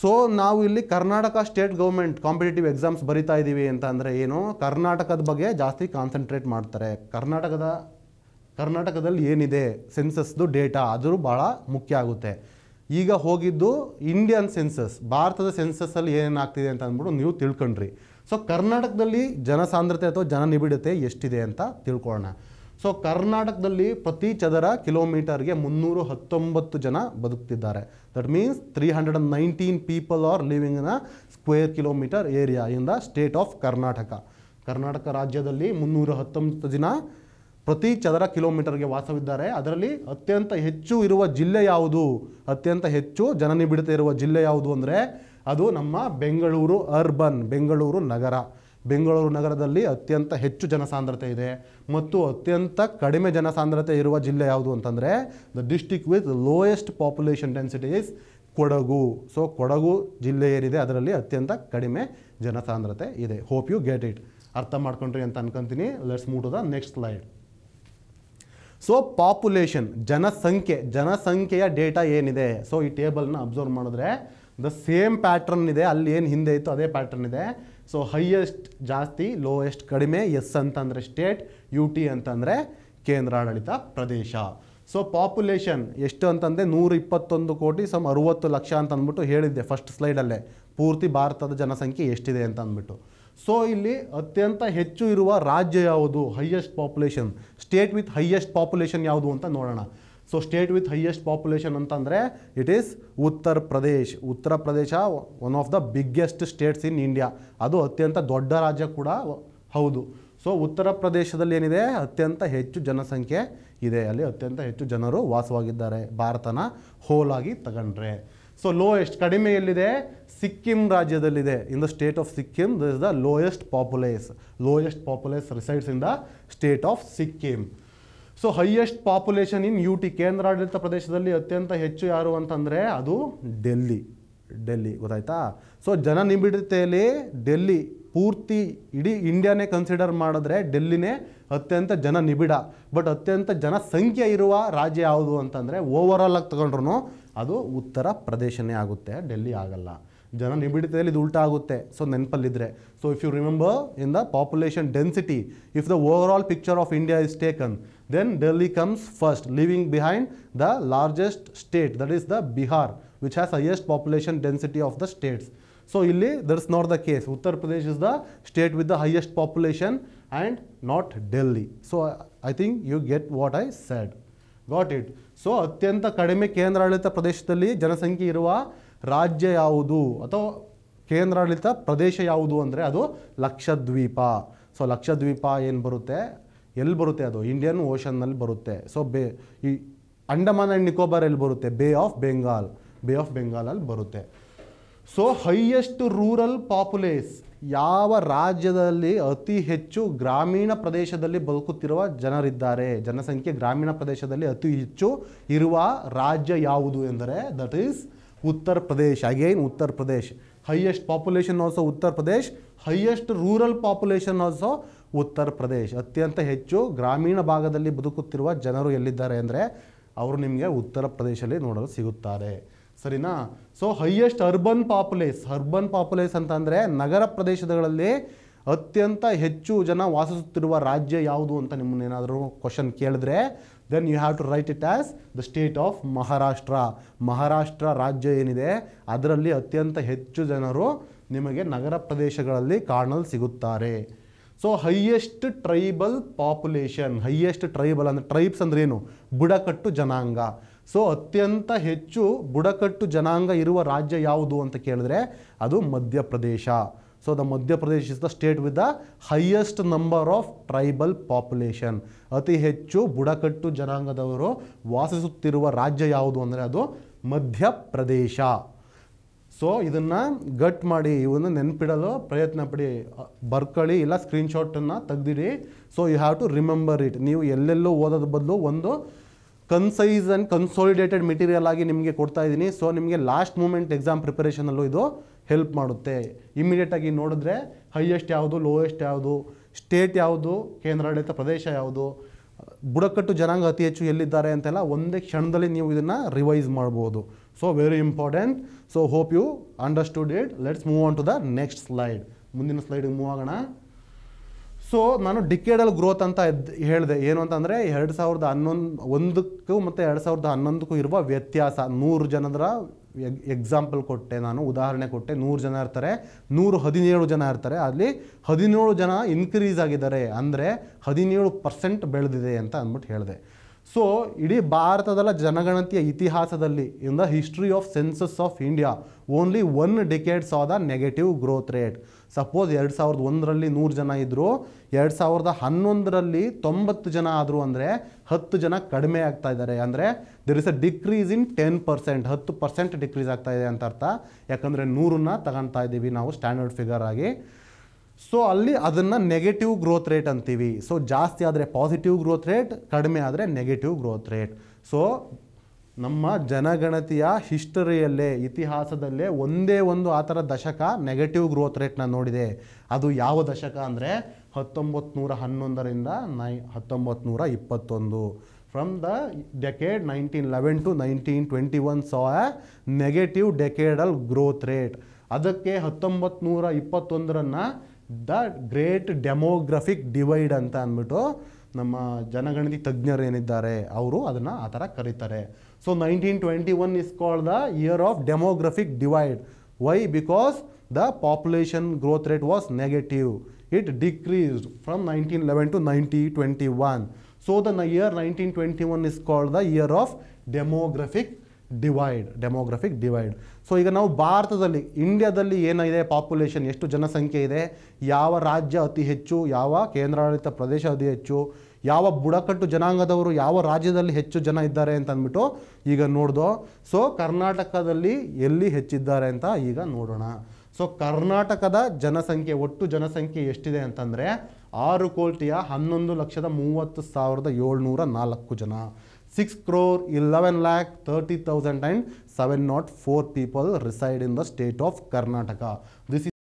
ಸೊ ನಾವು ಇಲ್ಲಿ Karnataka state government competitive exams ಬರಿತಾ ಇದ್ದೀವಿ ಅಂತ ಅಂದರೆ ಏನು ಕರ್ನಾಟಕದ ಬಗ್ಗೆ ಜಾಸ್ತಿ ಕಾನ್ಸಂಟ್ರೇಟ್ ಮಾಡ್ತಾರೆ ಕರ್ನಾಟಕದ ಕರ್ನಾಟಕದಲ್ಲಿ ಏನಿದೆ ಸೆನ್ಸಸ್ದು ಡೇಟಾ ಆದರೂ ಭಾಳ ಮುಖ್ಯ ಆಗುತ್ತೆ ಈಗ ಹೋಗಿದ್ದು ಇಂಡಿಯನ್ ಸೆನ್ಸಸ್ ಭಾರತದ ಸೆನ್ಸಸ್ಸಲ್ಲಿ ಏನೇನಾಗ್ತಿದೆ ಅಂತ ಅಂದ್ಬಿಟ್ಟು ನೀವು ತಿಳ್ಕೊಂಡ್ರಿ ಸೊ ಕರ್ನಾಟಕದಲ್ಲಿ ಜನಸಾಂದ್ರತೆ ಅಥವಾ ಜನನಿಬಿಡತೆ ಎಷ್ಟಿದೆ ಅಂತ ತಿಳ್ಕೊಳ್ಳೋಣ ಸೊ ಕರ್ನಾಟಕದಲ್ಲಿ ಪ್ರತಿ ಚದರ ಕಿಲೋಮೀಟರ್ಗೆ ಮುನ್ನೂರ ಹತ್ತೊಂಬತ್ತು ಜನ ಬದುಕ್ತಿದ್ದಾರೆ that means three hundred and nineteen people are living in a square kilometre area in the state of Karnataka Karnataka ರಾಜ್ಯದಲ್ಲಿ ಮುನ್ನೂರ ಹತ್ತೊಂಬತ್ತು ಜನ ಪ್ರತಿ ಚದರ ಕಿಲೋಮೀಟರ್ಗೆ ವಾಸವಿದ್ದಾರೆ ಅದರಲ್ಲಿ ಅತ್ಯಂತ ಹೆಚ್ಚು ಇರುವ ಜಿಲ್ಲೆ ಯಾವುದು ಅತ್ಯಂತ ಹೆಚ್ಚು ಜನನಿಬಿಡತೆ ಇರುವ ಜಿಲ್ಲೆ ಯಾವುದು ಅಂದರೆ ಅದು ನಮ್ಮ ಬೆಂಗಳೂರು ಅರ್ಬನ್ ಬೆಂಗಳೂರು ನಗರ ಬೆಂಗಳೂರು ನಗರದಲ್ಲಿ ಅತ್ಯಂತ ಹೆಚ್ಚು ಜನಸಾಂದ್ರತೆ ಇದೆ ಮತ್ತು ಅತ್ಯಂತ ಕಡಿಮೆ ಜನಸಾಂದ್ರತೆ ಇರುವ ಜಿಲ್ಲೆ ಯಾವುದು ಅಂತಂದರೆ the district with lowest population density is Kodagu so Kodagu ಜಿಲ್ಲೆ ಏನಿದೆ ಅದರಲ್ಲಿ ಅತ್ಯಂತ ಕಡಿಮೆ ಜನಸಾಂದ್ರತೆ ಇದೆ ಹೋಪ್ ಯು ಗೆಟ್ ಇಟ್ ಅರ್ಥ ಮಾಡ್ಕೊಂಡ್ರಿ ಅಂತ ಅನ್ಕೊಂತೀನಿ let's move to the next slide so population ಜನಸಂಖ್ಯೆ ಜನಸಂಖ್ಯೆಯ ಡೇಟಾ ಏನಿದೆ ಸೊ ಈ ಟೇಬಲ್ನ ಅಬ್ಸರ್ವ್ ಮಾಡಿದ್ರೆ ದ ಸೇಮ್ ಪ್ಯಾಟ್ರನ್ ಇದೆ ಅಲ್ಲಿ ಏನು ಹಿಂದೆ ಇತ್ತು ಅದೇ ಪ್ಯಾಟ್ರನ್ ಇದೆ ಸೊ ಹೈಯೆಸ್ಟ್ ಜಾಸ್ತಿ ಲೋಯೆಸ್ಟ್ ಕಡಿಮೆ ಎಸ್ ಅಂತಂದರೆ ಸ್ಟೇಟ್ ಯು ಟಿ ಅಂತಂದರೆ ಕೇಂದ್ರಾಡಳಿತ ಪ್ರದೇಶ ಸೊ ಪಾಪ್ಯುಲೇಷನ್ ಎಷ್ಟು ಅಂತಂದರೆ ನೂರ ಇಪ್ಪತ್ತೊಂದು ಕೋಟಿ ಸಮ್ ಅರುವತ್ತು ಲಕ್ಷ ಅಂತ ಅಂದ್ಬಿಟ್ಟು ಹೇಳಿದ್ದೆ ಫಸ್ಟ್ ಸ್ಲೈಡಲ್ಲೇ ಪೂರ್ತಿ ಭಾರತದ ಜನಸಂಖ್ಯೆ ಎಷ್ಟಿದೆ ಅಂತ ಅಂದ್ಬಿಟ್ಟು ಸೊ ಇಲ್ಲಿ ಅತ್ಯಂತ ಹೆಚ್ಚು ಇರುವ ರಾಜ್ಯ ಯಾವುದು highest population state with highest population ಯಾವುದು ಅಂತ ನೋಡೋಣ so state with highest population ಅಂತಂದರೆ it is Uttar Pradesh Uttar Pradesh one of the biggest states in India ಅದು ಅತ್ಯಂತ ದೊಡ್ಡ ರಾಜ್ಯ ಕೂಡ ಹೌದು ಸೊ ಉತ್ತರ ಪ್ರದೇಶದಲ್ಲಿ ಏನಿದೆ ಅತ್ಯಂತ ಹೆಚ್ಚು ಜನಸಂಖ್ಯೆ ಇದೆ ಅಲ್ಲಿ ಅತ್ಯಂತ ಹೆಚ್ಚು ಜನರು ವಾಸವಾಗಿದ್ದಾರೆ ಭಾರತನ ಹೋಲಾಗಿ ತಗೊಂಡ್ರೆ ಸೊ ಲೋಯೆಸ್ಟ್ ಕಡಿಮೆ ಎಲ್ಲಿದೆ ಸಿಕ್ಕಿಂ ರಾಜ್ಯದಲ್ಲಿದೆ in the state of Sikkim this the lowest populace lowest populace resides in the state of Sikkim so highest population in U T ಕೇಂದ್ರಾಡಳಿತ ಪ್ರದೇಶದಲ್ಲಿ ಅತ್ಯಂತ ಹೆಚ್ಚು ಯಾರು ಅಂತಂದರೆ ಅದು ಡೆಲ್ಲಿ ಡೆಲ್ಲಿ ಗೊತ್ತಾಯ್ತಾ ಸೊ ಜನನಿಬಿಡತೆಯಲ್ಲಿ ಡೆಲ್ಲಿ ಪೂರ್ತಿ ಇಡೀ ಇಂಡಿಯಾನೇ ಕನ್ಸಿಡರ್ ಮಾಡಿದ್ರೆ ಡೆಲ್ಲಿನೇ ಅತ್ಯಂತ ಜನ ನಿಬಿಡ ಬಟ್ ಅತ್ಯಂತ ಜನಸಂಖ್ಯೆ ಇರುವ ರಾಜ್ಯ ಯಾವುದು ಅಂತಂದರೆ ಓವರ್ ಆಗಿ ತಗೊಂಡ್ರು ಅದು ಉತ್ತರ ಪ್ರದೇಶನೇ ಆಗುತ್ತೆ ಡೆಲ್ಲಿ ಆಗಲ್ಲ ಜನ ನಿಬಿಡತೆಯಲ್ಲಿ ಇದು ಉಲ್ಟಾ ಆಗುತ್ತೆ ಸೊ ನೆನಪಲ್ಲಿದ್ದರೆ so if you remember in the population density if the overall picture of India is taken then Delhi comes first living behind the largest state that is the Bihar which has highest population density of the states so ಇಲ್ಲಿ there is not the case Uttar Pradesh is the state with the highest population and not Delhi so I think you get what I sad got it so ಅತ್ಯಂತ ಕಡಿಮೆ ಕೇಂದ್ರಾಡಳಿತ ಪ್ರದೇಶದಲ್ಲಿ ಜನಸಂಖ್ಯೆ ಇರುವ ರಾಜ್ಯ ಯಾವುದು ಅಥವಾ ಕೇಂದ್ರಾಡಳಿತ ಪ್ರದೇಶ ಯಾವುದು ಅಂದರೆ ಅದು ಲಕ್ಷದ್ವೀಪ ಸೊ ಲಕ್ಷದ್ವೀಪ ಏನು ಬರುತ್ತೆ ಎಲ್ಲಿ ಬರುತ್ತೆ ಅದು ಇಂಡಿಯನ್ ಓಷನ್ನಲ್ಲಿ ಬರುತ್ತೆ ಸೊ ಬೇ ಈ ಅಂಡಮಾನ್ ಆ್ಯಂಡ್ ನಿಕೋಬಾರ್ ಎಲ್ಲಿ ಬರುತ್ತೆ bay of Bengal bay of ಬೆಂಗಾಲಲ್ಲಿ ಬರುತ್ತೆ ಸೊ ಹೈಯೆಸ್ಟ್ ರೂರಲ್ ಪಾಪ್ಯುಲೇಸ್ ಯಾವ ರಾಜ್ಯದಲ್ಲಿ ಅತಿ ಹೆಚ್ಚು ಗ್ರಾಮೀಣ ಪ್ರದೇಶದಲ್ಲಿ ಬದುಕುತ್ತಿರುವ ಜನರಿದ್ದಾರೆ ಜನಸಂಖ್ಯೆ ಗ್ರಾಮೀಣ ಪ್ರದೇಶದಲ್ಲಿ ಅತಿ ಹೆಚ್ಚು ಇರುವ ರಾಜ್ಯ ಯಾವುದು ಎಂದರೆ that is Uttar Pradesh again Uttar Pradesh highest population also Uttar Pradesh highest rural population also Uttar Pradesh ಅತ್ಯಂತ ಹೆಚ್ಚು ಗ್ರಾಮೀಣ ಭಾಗದಲ್ಲಿ ಬದುಕುತ್ತಿರುವ ಜನರು ಎಲ್ಲಿದ್ದಾರೆ ಅಂದರೆ ಅವರು ನಿಮಗೆ ಉತ್ತರ ಪ್ರದೇಶದಲ್ಲಿ ನೋಡಲು ಸಿಗುತ್ತಾರೆ ಸರಿನಾ so highest urban populace urban populace ಅಂತಂದರೆ ನಗರ ಪ್ರದೇಶಗಳಲ್ಲಿ ಅತ್ಯಂತ ಹೆಚ್ಚು ಜನ ವಾಸಿಸುತ್ತಿರುವ ರಾಜ್ಯ ಯಾವುದು ಅಂತ ನಿಮ್ಮನ್ನೇನಾದರೂ ಕ್ವಶನ್ ಕೇಳಿದ್ರೆ then you have to write it as the state of Maharashtra Maharashtra ರಾಜ್ಯ ಏನಿದೆ ಅದರಲ್ಲಿ ಅತ್ಯಂತ ಹೆಚ್ಚು ಜನರು ನಿಮಗೆ ನಗರ ಪ್ರದೇಶಗಳಲ್ಲಿ ಕಾಣಲು ಸಿಗುತ್ತಾರೆ so highest tribal population highest tribal ಅಂದರೆ ಟ್ರೈಬ್ಸ್ ಅಂದ್ರೇನು ಬುಡಕಟ್ಟು ಜನಾಂಗ ಸೊ ಅತ್ಯಂತ ಹೆಚ್ಚು ಬುಡಕಟ್ಟು ಜನಾಂಗ ಇರುವ ರಾಜ್ಯ ಯಾವುದು ಅಂತ ಕೇಳಿದ್ರೆ ಅದು Madhya Pradesh so the Madhya Pradesh is the state with the highest number of tribal population ಅತಿ ಹೆಚ್ಚು ಬುಡಕಟ್ಟು ಜನಾಂಗದವರು ವಾಸಿಸುತ್ತಿರುವ ರಾಜ್ಯ ಯಾವುದು ಅಂದರೆ ಅದು ಮಧ್ಯಪ್ರದೇಶ ಸೊ ಇದನ್ನು ಗಟ್ ಮಾಡಿ ಇವನ್ನು ನೆನಪಿಡಲು ಪ್ರಯತ್ನ ಪಡಿ ಬರ್ಕೊಳ್ಳಿ ಇಲ್ಲ ಸ್ಕ್ರೀನ್ಶಾಟನ್ನು ತೆಗೆದಿರಿ so you have to remember it ನೀವು ಎಲ್ಲೆಲ್ಲೋ ಓದೋದ್ರ ಬದಲು ಒಂದು ಕನ್ಸೈಸ್ ಆ್ಯಂಡ್ ಕನ್ಸಾಲಿಡೇಟೆಡ್ ಮೆಟೀರಿಯಲ್ ಆಗಿ ನಿಮಗೆ ಕೊಡ್ತಾ ಇದ್ದೀನಿ ಸೊ ನಿಮಗೆ ಲಾಸ್ಟ್ ಮೂಮೆಂಟ್ ಎಕ್ಸಾಮ್ ಪ್ರಿಪರೇಷನಲ್ಲೂ ಇದು ಹೆಲ್ಪ್ ಮಾಡುತ್ತೆ ಇಮಿಡಿಯೇಟಾಗಿ ನೋಡಿದ್ರೆ ಹೈಯೆಸ್ಟ್ ಯಾವುದು ಲೋಯೆಸ್ಟ್ ಯಾವುದು ಸ್ಟೇಟ್ ಯಾವುದು ಕೇಂದ್ರಾಡಳಿತ ಪ್ರದೇಶ ಯಾವುದು ಬುಡಕಟ್ಟು ಜನಾಂಗ ಅತಿ ಹೆಚ್ಚು ಎಲ್ಲಿದ್ದಾರೆ ಅಂತೆಲ್ಲ ಒಂದೇ ಕ್ಷಣದಲ್ಲಿ ನೀವು ಇದನ್ನು ರಿವೈಸ್ ಮಾಡ್ಬೋದು so very important so hope you understood it let's move on to the next slide ಮುಂದಿನ ಸ್ಲೈಡಿಗೆ ಮೂವ್ ಆಗೋಣ ಸೊ ನಾನು ಡಿಕೇಡಲ್ ಗ್ರೋತ್ ಅಂತ ಹೇಳಿದೆ ಏನು ಅಂತಂದರೆ ಎರಡು ಸಾವಿರದ ಹನ್ನೊಂದು ಒಂದಕ್ಕೂ ಮತ್ತು ಎರಡು ಸಾವಿರದ ಹನ್ನೊಂದಕ್ಕೂ ಇರುವ ವ್ಯತ್ಯಾಸ ನೂರು ಜನದರ ಎಕ್ಸಾಂಪಲ್ ಕೊಟ್ಟೆ ನಾನು ಉದಾಹರಣೆ ಕೊಟ್ಟೆ ನೂರು ಜನ ಇರ್ತಾರೆ ನೂರು ಹದಿನೇಳು ಜನ ಇರ್ತಾರೆ ಅಲ್ಲಿ ಹದಿನೇಳು ಜನ ಇನ್ಕ್ರೀಸ್ ಆಗಿದ್ದಾರೆ ಅಂದರೆ ಹದಿನೇಳು ಪರ್ಸೆಂಟ್ ಬೆಳೆದಿದೆ ಅಂತ ಅಂದ್ಬಿಟ್ಟು ಹೇಳಿದೆ ಸೊ ಇಡೀ ಭಾರತದಲ್ಲ ಜನಗಣತಿಯ ಇತಿಹಾಸದಲ್ಲಿ in the history of census of India only one decades ಆದ ನೆಗೆಟಿವ್ ಗ್ರೋತ್ ರೇಟ್ ಸಪೋಸ್ ಎರಡು ಸಾವಿರದ ಒಂದರಲ್ಲಿ ನೂರು ಜನ ಇದ್ದರು ಎರಡು ಸಾವಿರದ ಹನ್ನೊಂದರಲ್ಲಿ ತೊಂಬತ್ತು ಜನ ಆದರೂ ಅಂದರೆ ಹತ್ತು ಜನ ಕಡಿಮೆ ಆಗ್ತಾ ಇದ್ದಾರೆ ಅಂದರೆ there is a decrease in ten percent ಹತ್ತು ಪರ್ಸೆಂಟ್ ಡಿಕ್ರೀಸ್ ಆಗ್ತಾ ಇದೆ ಅಂತ ಅರ್ಥ ಯಾಕಂದರೆ ನೂರನ್ನ ತಗೊಳ್ತಾ ಇದ್ದೀವಿ ನಾವು ಸ್ಟ್ಯಾಂಡರ್ಡ್ ಫಿಗರ್ ಆಗಿ ಸೊ ಅಲ್ಲಿ ಅದನ್ನು ನೆಗೆಟಿವ್ ಗ್ರೋತ್ ರೇಟ್ ಅಂತೀವಿ ಸೊ ಜಾಸ್ತಿ ಆದರೆ ಪಾಸಿಟಿವ್ ಗ್ರೋತ್ ರೇಟ್ ಕಡಿಮೆ ಆದರೆ ನೆಗೆಟಿವ್ ಗ್ರೋತ್ ರೇಟ್ ಸೊ ನಮ್ಮ ಜನಗಣತಿಯ ಹಿಸ್ಟರಿಯಲ್ಲೇ ಇತಿಹಾಸದಲ್ಲೇ ಒಂದೇ ಒಂದು ಆ ಥರ ದಶಕ ನೆಗೆಟಿವ್ ಗ್ರೋತ್ ರೇಟ್ನ ನೋಡಿದೆ ಅದು ಯಾವ ದಶಕ ಅಂದರೆ ಹತ್ತೊಂಬತ್ತು ನೂರ ಹನ್ನೊಂದರಿಂದ ನೈ ಹತ್ತೊಂಬತ್ತು ನೂರ ಇಪ್ಪತ್ತೊಂದು from the decade nineteen eleven to nineteen twenty one saw a negative decadal growth rate ಅದಕ್ಕೆ ಹತ್ತೊಂಬತ್ತು ನೂರ ಇಪ್ಪತ್ತೊಂದರನ್ನು ದ ಗ್ರೇಟ್ ಡೆಮೋಗ್ರಫಿಕ್ ಡಿವೈಡ್ ಅಂತ ಅಂದ್ಬಿಟ್ಟು ನಮ್ಮ ಜನಗಣತಿ ತಜ್ಞರು ಏನಿದ್ದಾರೆ ಅವರು ಅದನ್ನು ಆ ಥರ ಕರೀತಾರೆ so nineteen twenty one is call the year of demographic divide why because the population growth rate was negative it decreased from nineteen eleven to ninety twenty one so the year nineteen twenty one is called the year of demographic divide demographic divide so ಈಗ ನಾವು ಭಾರತದಲ್ಲಿ ಇಂಡಿಯಾದಲ್ಲಿ ಏನಿದೆ population ಎಷ್ಟು ಜನಸಂಖ್ಯೆ ಇದೆ ಯಾವ ರಾಜ್ಯ ಅತಿ ಹೆಚ್ಚು ಯಾವ ಕೇಂದ್ರಾಡಳಿತ ಪ್ರದೇಶ ಅತಿ ಹೆಚ್ಚು ಯಾವ ಬುಡಕಟ್ಟು ಜನಾಂಗದವರು ಯಾವ ರಾಜ್ಯದಲ್ಲಿ ಹೆಚ್ಚು ಜನ ಇದ್ದಾರೆ ಅಂತ ಅಂದ್ಬಿಟ್ಟು ಈಗ ನೋಡ್ದೋ ಸೊ ಕರ್ನಾಟಕದಲ್ಲಿ ಎಲ್ಲಿ ಹೆಚ್ಚಿದ್ದಾರೆ ಅಂತ ಈಗ ನೋಡೋಣ ಸೊ ಕರ್ನಾಟಕದ ಜನಸಂಖ್ಯೆ ಒಟ್ಟು ಜನಸಂಖ್ಯೆ ಎಷ್ಟಿದೆ ಅಂತಂದರೆ ಆರು ಕೋಟಿಯ ಹನ್ನೊಂದು ಲಕ್ಷದ ಮೂವತ್ತು ಸಾವಿರದ ಏಳ್ನೂರ ನಾಲ್ಕು ಜನ six crore eleven lakh thirty crore and seven nought four people reside in the state of Karnataka this This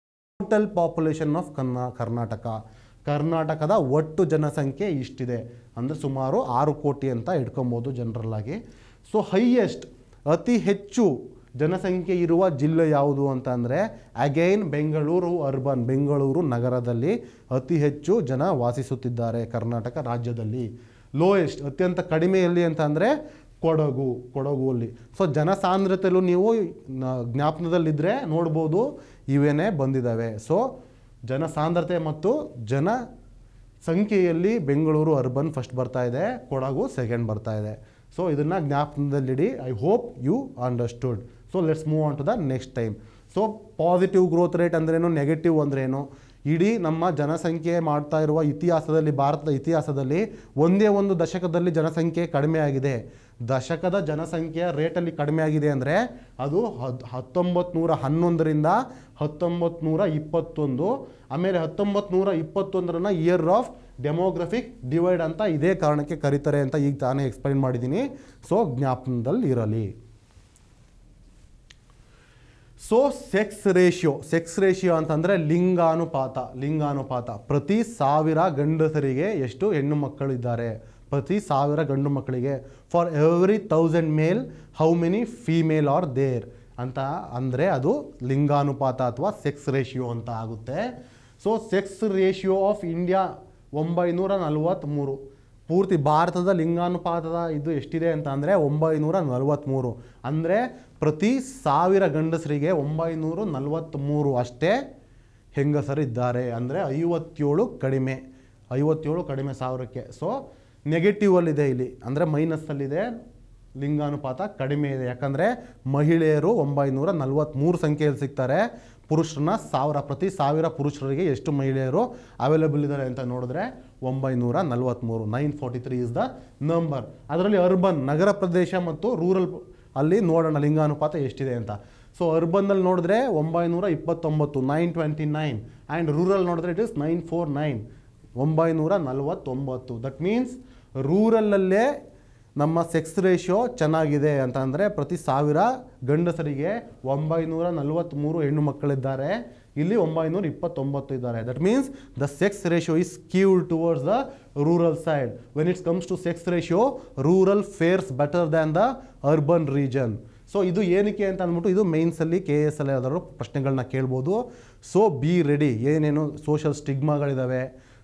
total total of ಕರ್ನಾ ಕರ್ನಾಟಕ ಕರ್ನಾಟಕದ ಒಟ್ಟು ಜನಸಂಖ್ಯೆ ಇಷ್ಟಿದೆ ಅಂದರೆ ಸುಮಾರು ಆರು ಕೋಟಿ ಅಂತ ಇಟ್ಕೊಬೋದು ಜನರಲ್ಲಾಗಿ ಸೊ ಹೈಯೆಸ್ಟ್ ಅತಿ ಹೆಚ್ಚು ಜನಸಂಖ್ಯೆ ಇರುವ ಜಿಲ್ಲೆ ಯಾವುದು ಅಂತಂದರೆ ಅಗೈನ್ ಬೆಂಗಳೂರು ಅರ್ಬನ್ ಬೆಂಗಳೂರು ನಗರದಲ್ಲಿ ಅತಿ ಹೆಚ್ಚು ಜನ ವಾಸಿಸುತ್ತಿದ್ದಾರೆ ಕರ್ನಾಟಕ ರಾಜ್ಯದಲ್ಲಿ ಲೋಯೆಸ್ಟ್ ಅತ್ಯಂತ ಕಡಿಮೆ ಎಲ್ಲಿ ಅಂತ ಅಂದರೆ ಕೊಡಗು ಕೊಡಗುವಲ್ಲಿ ಸೊ ಜನಸಾಂದ್ರತೆಯಲ್ಲೂ ನೀವು ಜ್ಞಾಪನದಲ್ಲಿದ್ದರೆ ನೋಡ್ಬೋದು ಇವೇನೇ ಬಂದಿದ್ದಾವೆ ಸೊ ಜನಸಾಂದ್ರತೆ ಮತ್ತು ಜನ ಸಂಖ್ಯೆಯಲ್ಲಿ ಬೆಂಗಳೂರು ಅರ್ಬನ್ ಫಸ್ಟ್ ಬರ್ತಾ ಇದೆ ಕೊಡಗು ಸೆಕೆಂಡ್ ಬರ್ತಾ ಇದೆ ಸೊ ಇದನ್ನು ಜ್ಞಾಪನದಲ್ಲಿಡಿ I hope you understood so let's move on to the next time so positive growth rate ಅಂದ್ರೇನು ನೆಗೆಟಿವ್ ಅಂದ್ರೇನು ಇಡೀ ನಮ್ಮ ಜನಸಂಖ್ಯೆ ಮಾಡ್ತಾ ಇರುವ ಇತಿಹಾಸದಲ್ಲಿ ಭಾರತದ ಇತಿಹಾಸದಲ್ಲಿ ಒಂದೇ ಒಂದು ದಶಕದಲ್ಲಿ ಜನಸಂಖ್ಯೆ ಕಡಿಮೆ ಆಗಿದೆ ದಶಕದ ಜನಸಂಖ್ಯೆಯ ರೇಟಲ್ಲಿ ಕಡಿಮೆ ಆಗಿದೆ ಅಂದರೆ ಅದು ಹದ್ ಹತ್ತೊಂಬತ್ತು ನೂರ ಹನ್ನೊಂದರಿಂದ ಹತ್ತೊಂಬತ್ತು ನೂರ ಇಪ್ಪತ್ತೊಂದು ಆಮೇಲೆ ಹತ್ತೊಂಬತ್ತು ನೂರ ಇಪ್ಪತ್ತೊಂದರನ್ನ ಇಯರ್ ಆಫ್ ಡೆಮೋಗ್ರಫಿಕ್ ಡಿವೈಡ್ ಅಂತ ಇದೇ ಕಾರಣಕ್ಕೆ ಕರೀತಾರೆ ಅಂತ ಈಗ ತಾನೇ ಎಕ್ಸ್ಪ್ಲೈನ್ ಮಾಡಿದ್ದೀನಿ ಸೊ ಜ್ಞಾಪನದಲ್ಲಿ ಇರಲಿ so sex ratio sex ratio ಅಂತಂದರೆ ಲಿಂಗಾನುಪಾತ ಲಿಂಗಾನುಪಾತ ಪ್ರತಿ ಸಾವಿರ ಗಂಡಸರಿಗೆ ಎಷ್ಟು ಹೆಣ್ಣು ಮಕ್ಕಳಿದ್ದಾರೆ ಪ್ರತಿ ಸಾವಿರ ಗಂಡು ಮಕ್ಕಳಿಗೆ for every thousand male how many female are there ಅಂತ ಅಂದರೆ ಅದು ಲಿಂಗಾನುಪಾತ ಅಥವಾ ಸೆಕ್ಸ್ ರೇಷಿಯೋ ಅಂತ ಆಗುತ್ತೆ so sex ratio of India ಒಂಬೈನೂರ ನಲವತ್ತ್ಮೂರು ಪೂರ್ತಿ ಭಾರತದ ಲಿಂಗಾನುಪಾತದ ಇದು ಎಷ್ಟಿದೆ ಅಂತ ಅಂದರೆ ಒಂಬೈನೂರ ನಲವತ್ತ್ಮೂರು ಅಂದರೆ ಪ್ರತಿ ಸಾವಿರ ಗಂಡಸರಿಗೆ ಒಂಬೈನೂರ ನಲವತ್ತ್ಮೂರು ಅಷ್ಟೇ ಹೆಂಗಸರಿದ್ದಾರೆ ಅಂದರೆ ಐವತ್ತೇಳು ಕಡಿಮೆ ಐವತ್ತೇಳು ಕಡಿಮೆ ಸಾವಿರಕ್ಕೆ ಸೊ ನೆಗೆಟಿವಲ್ಲಿದೆ ಇಲ್ಲಿ ಅಂದರೆ ಮೈನಸ್ಸಲ್ಲಿದೆ ಲಿಂಗಾನುಪಾತ ಕಡಿಮೆ ಇದೆ ಯಾಕಂದರೆ ಮಹಿಳೆಯರು ಒಂಬೈನೂರ ನಲವತ್ತ್ಮೂರು ಸಂಖ್ಯೆಯಲ್ಲಿ ಸಿಗ್ತಾರೆ ಪುರುಷರನ್ನ ಸಾವಿರ ಪ್ರತಿ ಸಾವಿರ ಪುರುಷರಿಗೆ ಎಷ್ಟು ಮಹಿಳೆಯರು ಅವೈಲೇಬಲ್ ಇದ್ದಾರೆ ಅಂತ ನೋಡಿದ್ರೆ ಒಂಬೈನೂರ ನಲವತ್ತ್ಮೂರು nine forty three is the number ಅದರಲ್ಲಿ ಅರ್ಬನ್ ನಗರ ಪ್ರದೇಶ ಮತ್ತು ರೂರಲ್ ಅಲ್ಲಿ ನೋಡೋಣ ಲಿಂಗಾನುಪಾತ ಎಷ್ಟಿದೆ ಅಂತ ಸೊ ಅರ್ಬನ್ನಲ್ಲಿ ನೋಡಿದ್ರೆ ಒಂಬೈನೂರ ಇಪ್ಪತ್ತೊಂಬತ್ತು nine twenty nine and rural ನೋಡಿದ್ರೆ it is nine four nine ಒಂಬೈನೂರ ನಲ್ವತ್ತೊಂಬತ್ತು ದಟ್ ಮೀನ್ಸ್ ರೂರಲ್ಲಲ್ಲೇ ನಮ್ಮ ಸೆಕ್ಸ್ ರೇಷಿಯೋ ಚೆನ್ನಾಗಿದೆ ಅಂತ ಅಂದರೆ ಪ್ರತಿ ಸಾವಿರ ಗಂಡಸರಿಗೆ ಒಂಬೈನೂರ ನಲ್ವತ್ತ್ಮೂರು ಹೆಣ್ಣು ಮಕ್ಕಳಿದ್ದಾರೆ ಇಲ್ಲಿ ಒಂಬೈನೂರ ಇಪ್ಪತ್ತೊಂಬತ್ತು ಇದ್ದಾರೆ that means the sex ratio is skewed towards the rural side when it's comes to sex ratio rural fares better than the urban region so ಇದು ಏನಕ್ಕೆ ಅಂತ ಅಂದ್ಬಿಟ್ಟು ಇದು ಮೇನ್ಸಲ್ಲಿ ಕೆ ಎಸ್ ಅಲ್ಲಿ ಯಾವ್ದಾದ್ರು ಪ್ರಶ್ನೆಗಳನ್ನ ಕೇಳ್ಬೋದು ಸೊ ಬಿ ರೆಡಿ ಏನೇನು ಸೋಷಿಯಲ್ ಸ್ಟಿಗ್ಮಾಗಳಿದ್ದಾವೆ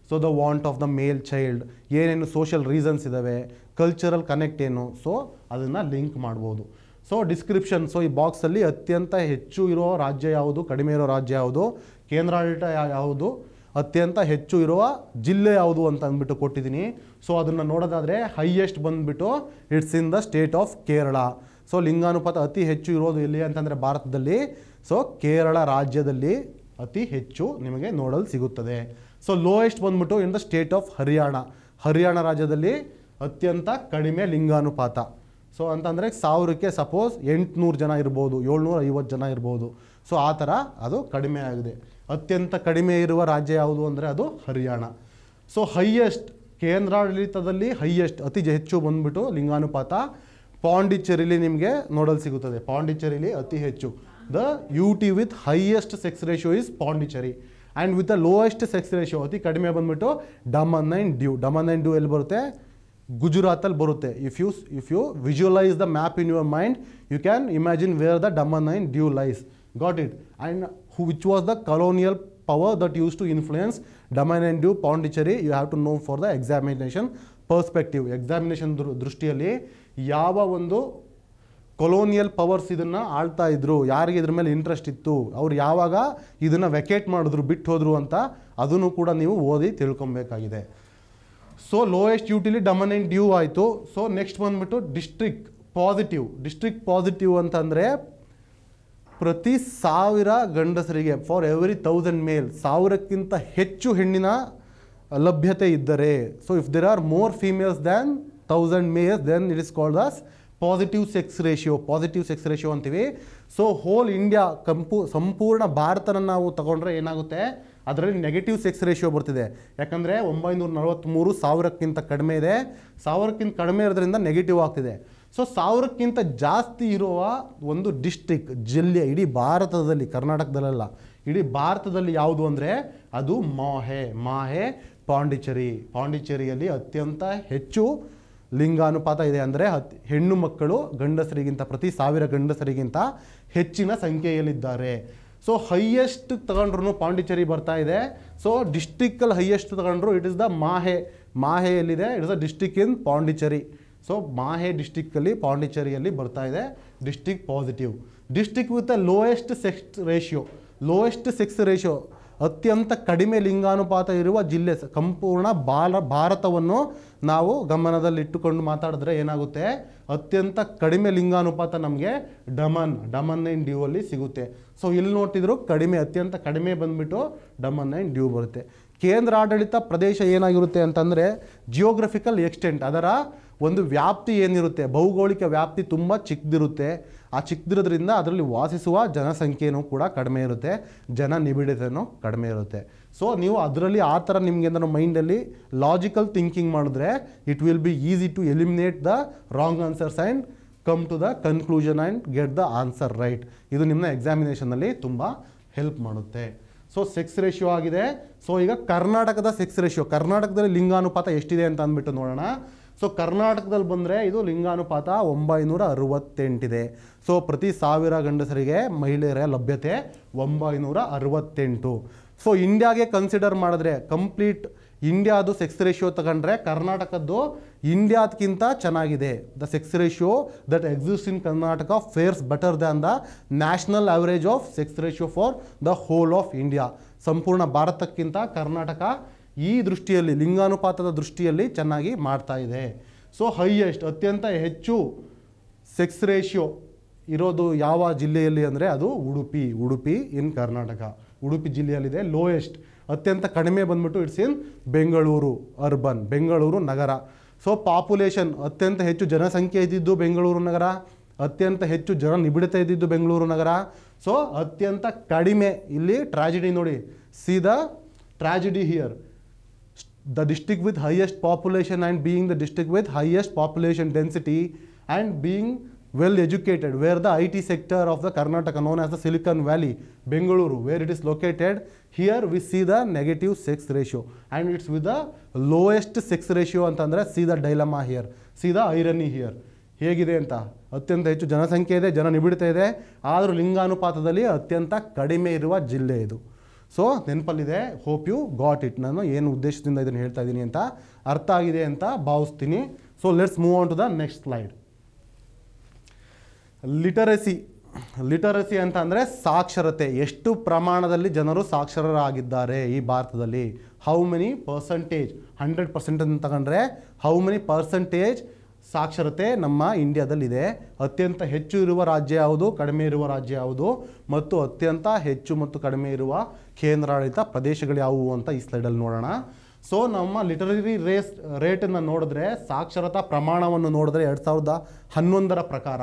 so the want of the male child ಏನೇನು ಸೋಷಿಯಲ್ ರೀಸನ್ಸ್ ಇದ್ದಾವೆ ಕಲ್ಚರಲ್ ಕನೆಕ್ಟ್ ಏನು ಸೊ ಅದನ್ನು ಲಿಂಕ್ ಮಾಡ್ಬೋದು ಸೊ ಡಿಸ್ಕ್ರಿಪ್ಷನ್ ಸೊ ಈ ಬಾಕ್ಸಲ್ಲಿ ಅತ್ಯಂತ ಹೆಚ್ಚು ಇರೋ ರಾಜ್ಯ ಯಾವುದು ಕಡಿಮೆ ಇರೋ ರಾಜ್ಯ ಯಾವುದು ಕೇಂದ್ರಾಡಳಿತ ಯಾವುದು ಅತ್ಯಂತ ಹೆಚ್ಚು ಇರುವ ಜಿಲ್ಲೆ ಯಾವುದು ಅಂತ ಅಂದ್ಬಿಟ್ಟು ಕೊಟ್ಟಿದ್ದೀನಿ ಸೊ ಅದನ್ನು ನೋಡೋದಾದರೆ ಹೈಯೆಸ್ಟ್ ಬಂದುಬಿಟ್ಟು it's in the state of Kerala so ಲಿಂಗಾನುಪಾತ ಅತಿ ಹೆಚ್ಚು ಇರೋದು ಎಲ್ಲಿ ಅಂತಂದರೆ ಭಾರತದಲ್ಲಿ ಸೊ ಕೇರಳ ರಾಜ್ಯದಲ್ಲಿ ಅತಿ ಹೆಚ್ಚು ನಿಮಗೆ ನೋಡಲು ಸಿಗುತ್ತದೆ ಸೊ ಲೋಯೆಸ್ಟ್ ಬಂದ್ಬಿಟ್ಟು in the state of Haryana Haryana ರಾಜ್ಯದಲ್ಲಿ ಅತ್ಯಂತ ಕಡಿಮೆ ಲಿಂಗಾನುಪಾತ ಸೊ ಅಂತಂದರೆ ಸಾವಿರಕ್ಕೆ ಸಪೋಸ್ ಎಂಟುನೂರು ಜನ ಇರ್ಬೋದು ಏಳ್ನೂರ ಐವತ್ತು ಜನ ಇರ್ಬೋದು ಸೊ ಆ ಥರ ಅದು ಕಡಿಮೆ ಆಗಿದೆ ಅತ್ಯಂತ ಕಡಿಮೆ ಇರುವ ರಾಜ್ಯ ಯಾವುದು ಅಂದರೆ ಅದು ಹರಿಯಾಣ ಸೊ ಹೈಯೆಸ್ಟ್ ಕೇಂದ್ರಾಡಳಿತದಲ್ಲಿ ಹೈಯೆಸ್ಟ್ ಅತಿ ಹೆಚ್ಚು ಬಂದ್ಬಿಟ್ಟು ಲಿಂಗಾನುಪಾತ ಪಾಂಡಿಚೇರಿಲಿ ನಿಮಗೆ ನೋಡಲು ಸಿಗುತ್ತದೆ ಪಾಂಡಿಚೇರಿಲಿ ಅತಿ ಹೆಚ್ಚು the U T with highest sex ratio is Pondicherry and with the lowest sex ratio ಅತಿ ಕಡಿಮೆ ಬಂದ್ಬಿಟ್ಟು ಡಮನ್ ಆ್ಯಂಡ್ ಡ್ಯೂ ಡಮನ್ ಆ್ಯಂಡ್ ಡ್ಯೂ ಎಲ್ಲಿ ಬರುತ್ತೆ ಗುಜರಾತಲ್ಲಿ ಬರುತ್ತೆ if you if you visualize the map in your mind you can imagine where the Daman nine Diu lies got it and who which was the colonial power that use to influence Daman and Diu Pondicherry you have to know for the examination perspective examination ದೃಷ್ಟಿಯಲ್ಲಿ ಯಾವ ಒಂದು colonial powers ಇದನ್ನು ಆಳ್ತಾ ಇದ್ರು ಯಾರಿಗೆ ಇದ್ರ ಮೇಲೆ interest ಇತ್ತು ಅವ್ರು ಯಾವಾಗ ಇದನ್ನು ವೆಕೇಟ್ ಮಾಡಿದ್ರು ಬಿಟ್ಟು ಹೋದರು ಅಂತ ಅದನ್ನು ಕೂಡ ನೀವು ಓದಿ ತಿಳ್ಕೊಬೇಕಾಗಿದೆ ಸೊ ಲೋಯೆಸ್ಟ್ ಡ್ಯೂಟಿಲಿ ಡಮನ್ ಡ್ಯೂ ಆಯಿತು ಸೊ ನೆಕ್ಸ್ಟ್ ಬಂದ್ಬಿಟ್ಟು ಡಿಸ್ಟ್ರಿಕ್ ಪಾಸಿಟಿವ್ ಡಿಸ್ಟ್ರಿಕ್ಟ್ ಪಾಸಿಟಿವ್ ಅಂತಂದರೆ ಪ್ರತಿ ಸಾವಿರ ಗಂಡಸರಿಗೆ ಫಾರ್ ಎವ್ರಿ ತೌಸಂಡ್ ಮೇಲ್ ಸಾವಿರಕ್ಕಿಂತ ಹೆಚ್ಚು ಹೆಣ್ಣಿನ ಲಭ್ಯತೆ ಇದ್ದರೆ so if there are more females than thousand males then it is called as positive sex ratio positive sex ratio ಅಂತೀವಿ ಸೊ ಹೋಲ್ ಇಂಡಿಯಾ ಕಂಪೂ ಸಂಪೂರ್ಣ ಭಾರತನ ನಾವು ತಗೊಂಡ್ರೆ ಏನಾಗುತ್ತೆ ಅದರಲ್ಲಿ ನೆಗೆಟಿವ್ ಸೆಕ್ಸ್ ರೇಷಿಯೋ ಬರ್ತಿದೆ ಯಾಕಂದರೆ ಒಂಬೈನೂರ ನಲವತ್ತ್ಮೂರು ಸಾವಿರಕ್ಕಿಂತ ಕಡಿಮೆ ಇದೆ ಸಾವಿರಕ್ಕಿಂತ ಕಡಿಮೆ ಇರೋದ್ರಿಂದ ನೆಗೆಟಿವ್ ಆಗ್ತಿದೆ ಸೊ ಸಾವಿರಕ್ಕಿಂತ ಜಾಸ್ತಿ ಇರುವ ಒಂದು ಡಿಸ್ಟ್ರಿಕ್ ಜಿಲ್ಲೆ ಇಡೀ ಭಾರತದಲ್ಲಿ ಕರ್ನಾಟಕದಲ್ಲೆಲ್ಲ ಇಡೀ ಭಾರತದಲ್ಲಿ ಯಾವುದು ಅಂದರೆ ಅದು ಮಾಹೆ ಮಾಹೆ ಪಾಂಡಿಚೇರಿ ಪಾಂಡಿಚೇರಿಯಲ್ಲಿ ಅತ್ಯಂತ ಹೆಚ್ಚು ಲಿಂಗಾನುಪಾತ ಇದೆ ಅಂದರೆ ಹತ್ ಹೆಣ್ಣು ಮಕ್ಕಳು ಗಂಡಸರಿಗಿಂತ ಪ್ರತಿ ಸಾವಿರ ಗಂಡಸರಿಗಿಂತ ಹೆಚ್ಚಿನ ಸಂಖ್ಯೆಯಲ್ಲಿದ್ದಾರೆ ಸೊ ಹೈಯೆಸ್ಟ್ ತಗೊಂಡ್ರು ಪಾಂಡಿಚೇರಿ ಬರ್ತಾ ಇದೆ ಸೊ ಡಿಸ್ಟಿಕ್ಕಲ್ಲಿ ಹೈಯೆಸ್ಟ್ ತಗೊಂಡ್ರು it is the Mahe Mahe ಎಲ್ಲಿದೆ it is the district in Pondicherry so Mahe ಡಿಸ್ಟಿಕ್ಕಲ್ಲಿ ಪಾಂಡಿಚೇರಿಯಲ್ಲಿ ಬರ್ತಾ ಇದೆ district positive district with the lowest sex ratio lowest sex ratio ಅತ್ಯಂತ ಕಡಿಮೆ ಲಿಂಗಾನುಪಾತ ಇರುವ ಜಿಲ್ಲೆ ಸಂಪೂರ್ಣ ಬಾಲ ಭಾರತವನ್ನು ನಾವು ಗಮನದಲ್ಲಿಟ್ಟುಕೊಂಡು ಮಾತಾಡಿದ್ರೆ ಏನಾಗುತ್ತೆ ಅತ್ಯಂತ ಕಡಿಮೆ ಲಿಂಗಾನುಪಾತ ನಮಗೆ ಡಮನ್ ಡಮನ್ ನೈನ್ ಡ್ಯೂ ಅಲ್ಲಿ ಸಿಗುತ್ತೆ ಸೊ ಇಲ್ಲಿ ನೋಡ್ತಿದ್ರು ಕಡಿಮೆ ಅತ್ಯಂತ ಕಡಿಮೆ ಬಂದ್ಬಿಟ್ಟು ಡಮನ್ ಅಂಡ್ ಡ್ಯೂ ಬರುತ್ತೆ ಕೇಂದ್ರ ಆಡಳಿತ ಪ್ರದೇಶ ಏನಾಗಿರುತ್ತೆ ಅಂತಂದರೆ ಜಿಯೋಗ್ರಫಿಕಲ್ ಎಕ್ಸ್ಟೆಂಟ್ ಅದರ ಒಂದು ವ್ಯಾಪ್ತಿ ಏನಿರುತ್ತೆ ಭೌಗೋಳಿಕ ವ್ಯಾಪ್ತಿ ತುಂಬ ಚಿಕ್ಕದಿರುತ್ತೆ ಆ ಚಿಕ್ಕದಿರೋದ್ರಿಂದ ಅದರಲ್ಲಿ ವಾಸಿಸುವ ಜನಸಂಖ್ಯೆಯೂ ಕೂಡ ಕಡಿಮೆ ಇರುತ್ತೆ ಜನ ನಿಬಿಡತೆಯೂ ಕಡಿಮೆ ಇರುತ್ತೆ ಸೊ ನೀವು ಅದರಲ್ಲಿ ಆ ಥರ ನಿಮಗೆ ಏನಾದ್ರು ಮೈಂಡಲ್ಲಿ ಲಾಜಿಕಲ್ ಥಿಂಕಿಂಗ್ ಮಾಡಿದ್ರೆ it will be easy to eliminate the wrong answers and come to the conclusion and get the answer right ಇದು ನಿಮ್ಮ ಎಕ್ಸಾಮಿನೇಷನಲ್ಲಿ ತುಂಬ ಹೆಲ್ಪ್ ಮಾಡುತ್ತೆ ಸೊ ಸೆಕ್ಸ್ ರೇಷಿಯೋ ಆಗಿದೆ ಸೊ ಈಗ ಕರ್ನಾಟಕದ ಸೆಕ್ಸ್ ರೇಷಿಯೋ ಕರ್ನಾಟಕದಲ್ಲಿ ಲಿಂಗಾನುಪಾತ ಎಷ್ಟಿದೆ ಅಂತ ಅಂದ್ಬಿಟ್ಟು ನೋಡೋಣ ಸೊ ಕರ್ನಾಟಕದಲ್ಲಿ ಬಂದರೆ ಇದು ಲಿಂಗಾನುಪಾತ ಒಂಬೈನೂರ ಅರವತ್ತೆಂಟಿದೆ ಸೊ ಪ್ರತಿ ಸಾವಿರ ಗಂಡಸರಿಗೆ ಮಹಿಳೆಯರ ಲಭ್ಯತೆ ಒಂಬೈನೂರ ಅರವತ್ತೆಂಟು ಸೊ ಇಂಡಿಯಾಗೆ ಕನ್ಸಿಡರ್ ಮಾಡಿದ್ರೆ ಕಂಪ್ಲೀಟ್ ಇಂಡಿಯಾದು ಸೆಕ್ಸ್ ರೇಷಿಯೋ ತಗೊಂಡ್ರೆ ಕರ್ನಾಟಕದ್ದು ಇಂಡಿಯಾದಕ್ಕಿಂತ ಚೆನ್ನಾಗಿದೆ the sex ratio that exist in Karnataka fares better than the national average of sex ratio for the whole of India ಸಂಪೂರ್ಣ ಭಾರತಕ್ಕಿಂತ ಕರ್ನಾಟಕ ಈ ದೃಷ್ಟಿಯಲ್ಲಿ ಲಿಂಗಾನುಪಾತದ ದೃಷ್ಟಿಯಲ್ಲಿ ಚೆನ್ನಾಗಿ ಮಾಡ್ತಾ ಇದೆ ಸೊ ಹೈಯೆಸ್ಟ್ ಅತ್ಯಂತ ಹೆಚ್ಚು ಸೆಕ್ಸ್ ರೇಷಿಯೋ ಇರೋದು ಯಾವ ಜಿಲ್ಲೆಯಲ್ಲಿ ಅಂದರೆ ಅದು ಉಡುಪಿ ಉಡುಪಿ ಇನ್ ಕರ್ನಾಟಕ ಉಡುಪಿ ಜಿಲ್ಲೆಯಲ್ಲಿದೆ ಲೋಯೆಸ್ಟ್ ಅತ್ಯಂತ ಕಡಿಮೆ ಬಂದ್ಬಿಟ್ಟು it's in Bengaluru urban Bengaluru ನಗರ ಸೊ ಪಾಪ್ಯುಲೇಷನ್ ಅತ್ಯಂತ ಹೆಚ್ಚು ಜನಸಂಖ್ಯೆ ಇದ್ದಿದ್ದು ಬೆಂಗಳೂರು ನಗರ ಅತ್ಯಂತ ಹೆಚ್ಚು ಜನ ನಿಬಿಡತೆ ಇದ್ದಿದ್ದು ಬೆಂಗಳೂರು ನಗರ ಸೊ ಅತ್ಯಂತ ಕಡಿಮೆ ಇಲ್ಲಿ ಟ್ರಾಜಿಡಿ ನೋಡಿ the tragedy here the district with highest population and being the district with highest population density and being well educated where the IT sector of the Karnataka known as the Silicon Valley, Bengaluru where it is located here we see the negative sex ratio and it's with the lowest sex ratio ಅಂತಂದರೆ see the dilemma here, see the irony here ಹೇಗಿದೆ ಅಂತ ಅತ್ಯಂತ ಹೆಚ್ಚು ಜನಸಂಖ್ಯೆ ಇದೆ ಜನ ನಿಬಿಡ್ತಾ ಇದೆ ಆದರೂ ಲಿಂಗಾನುಪಾತದಲ್ಲಿ ಅತ್ಯಂತ ಕಡಿಮೆ ಇರುವ ಜಿಲ್ಲೆ ಇದು ಸೊ ನೆನಪಲ್ಲಿದೆ ಹೋಪ್ ಯು ಗಾಟ್ ಇಟ್ ನಾನು ಏನು ಉದ್ದೇಶದಿಂದ ಇದನ್ನು ಹೇಳ್ತಾ ಇದ್ದೀನಿ ಅಂತ ಅರ್ಥ ಆಗಿದೆ ಅಂತ ಭಾವಿಸ್ತೀನಿ so let's move on to the next slide literacy literacy ಅಂತ ಅಂದರೆ ಸಾಕ್ಷರತೆ ಎಷ್ಟು ಪ್ರಮಾಣದಲ್ಲಿ ಜನರು ಸಾಕ್ಷರರಾಗಿದ್ದಾರೆ ಈ ಭಾರತದಲ್ಲಿ how many percentage hundred percent ಅಂತ ತಗೊಂಡ್ರೆ ಹೌ ಮೆನಿ ಪರ್ಸಂಟೇಜ್ ಸಾಕ್ಷರತೆ ನಮ್ಮ ಇಂಡಿಯಾದಲ್ಲಿದೆ ಅತ್ಯಂತ ಹೆಚ್ಚು ಇರುವ ರಾಜ್ಯ ಯಾವುದು ಕಡಿಮೆ ಇರುವ ರಾಜ್ಯ ಯಾವುದು ಮತ್ತು ಅತ್ಯಂತ ಹೆಚ್ಚು ಮತ್ತು ಕಡಿಮೆ ಇರುವ ಕೇಂದ್ರಾಡಳಿತ ಪ್ರದೇಶಗಳು ಯಾವುವು ಅಂತ ಈ ಸ್ಲೈಡಲ್ಲಿ ನೋಡೋಣ ಸೊ ನಮ್ಮ ಲಿಟರರಿ ರೇಸ್ ರೇಟನ್ನು ನೋಡಿದ್ರೆ ಸಾಕ್ಷರತಾ ಪ್ರಮಾಣವನ್ನು ನೋಡಿದ್ರೆ ಎರಡು ಸಾವಿರದ ಹನ್ನೊಂದರ ಪ್ರಕಾರ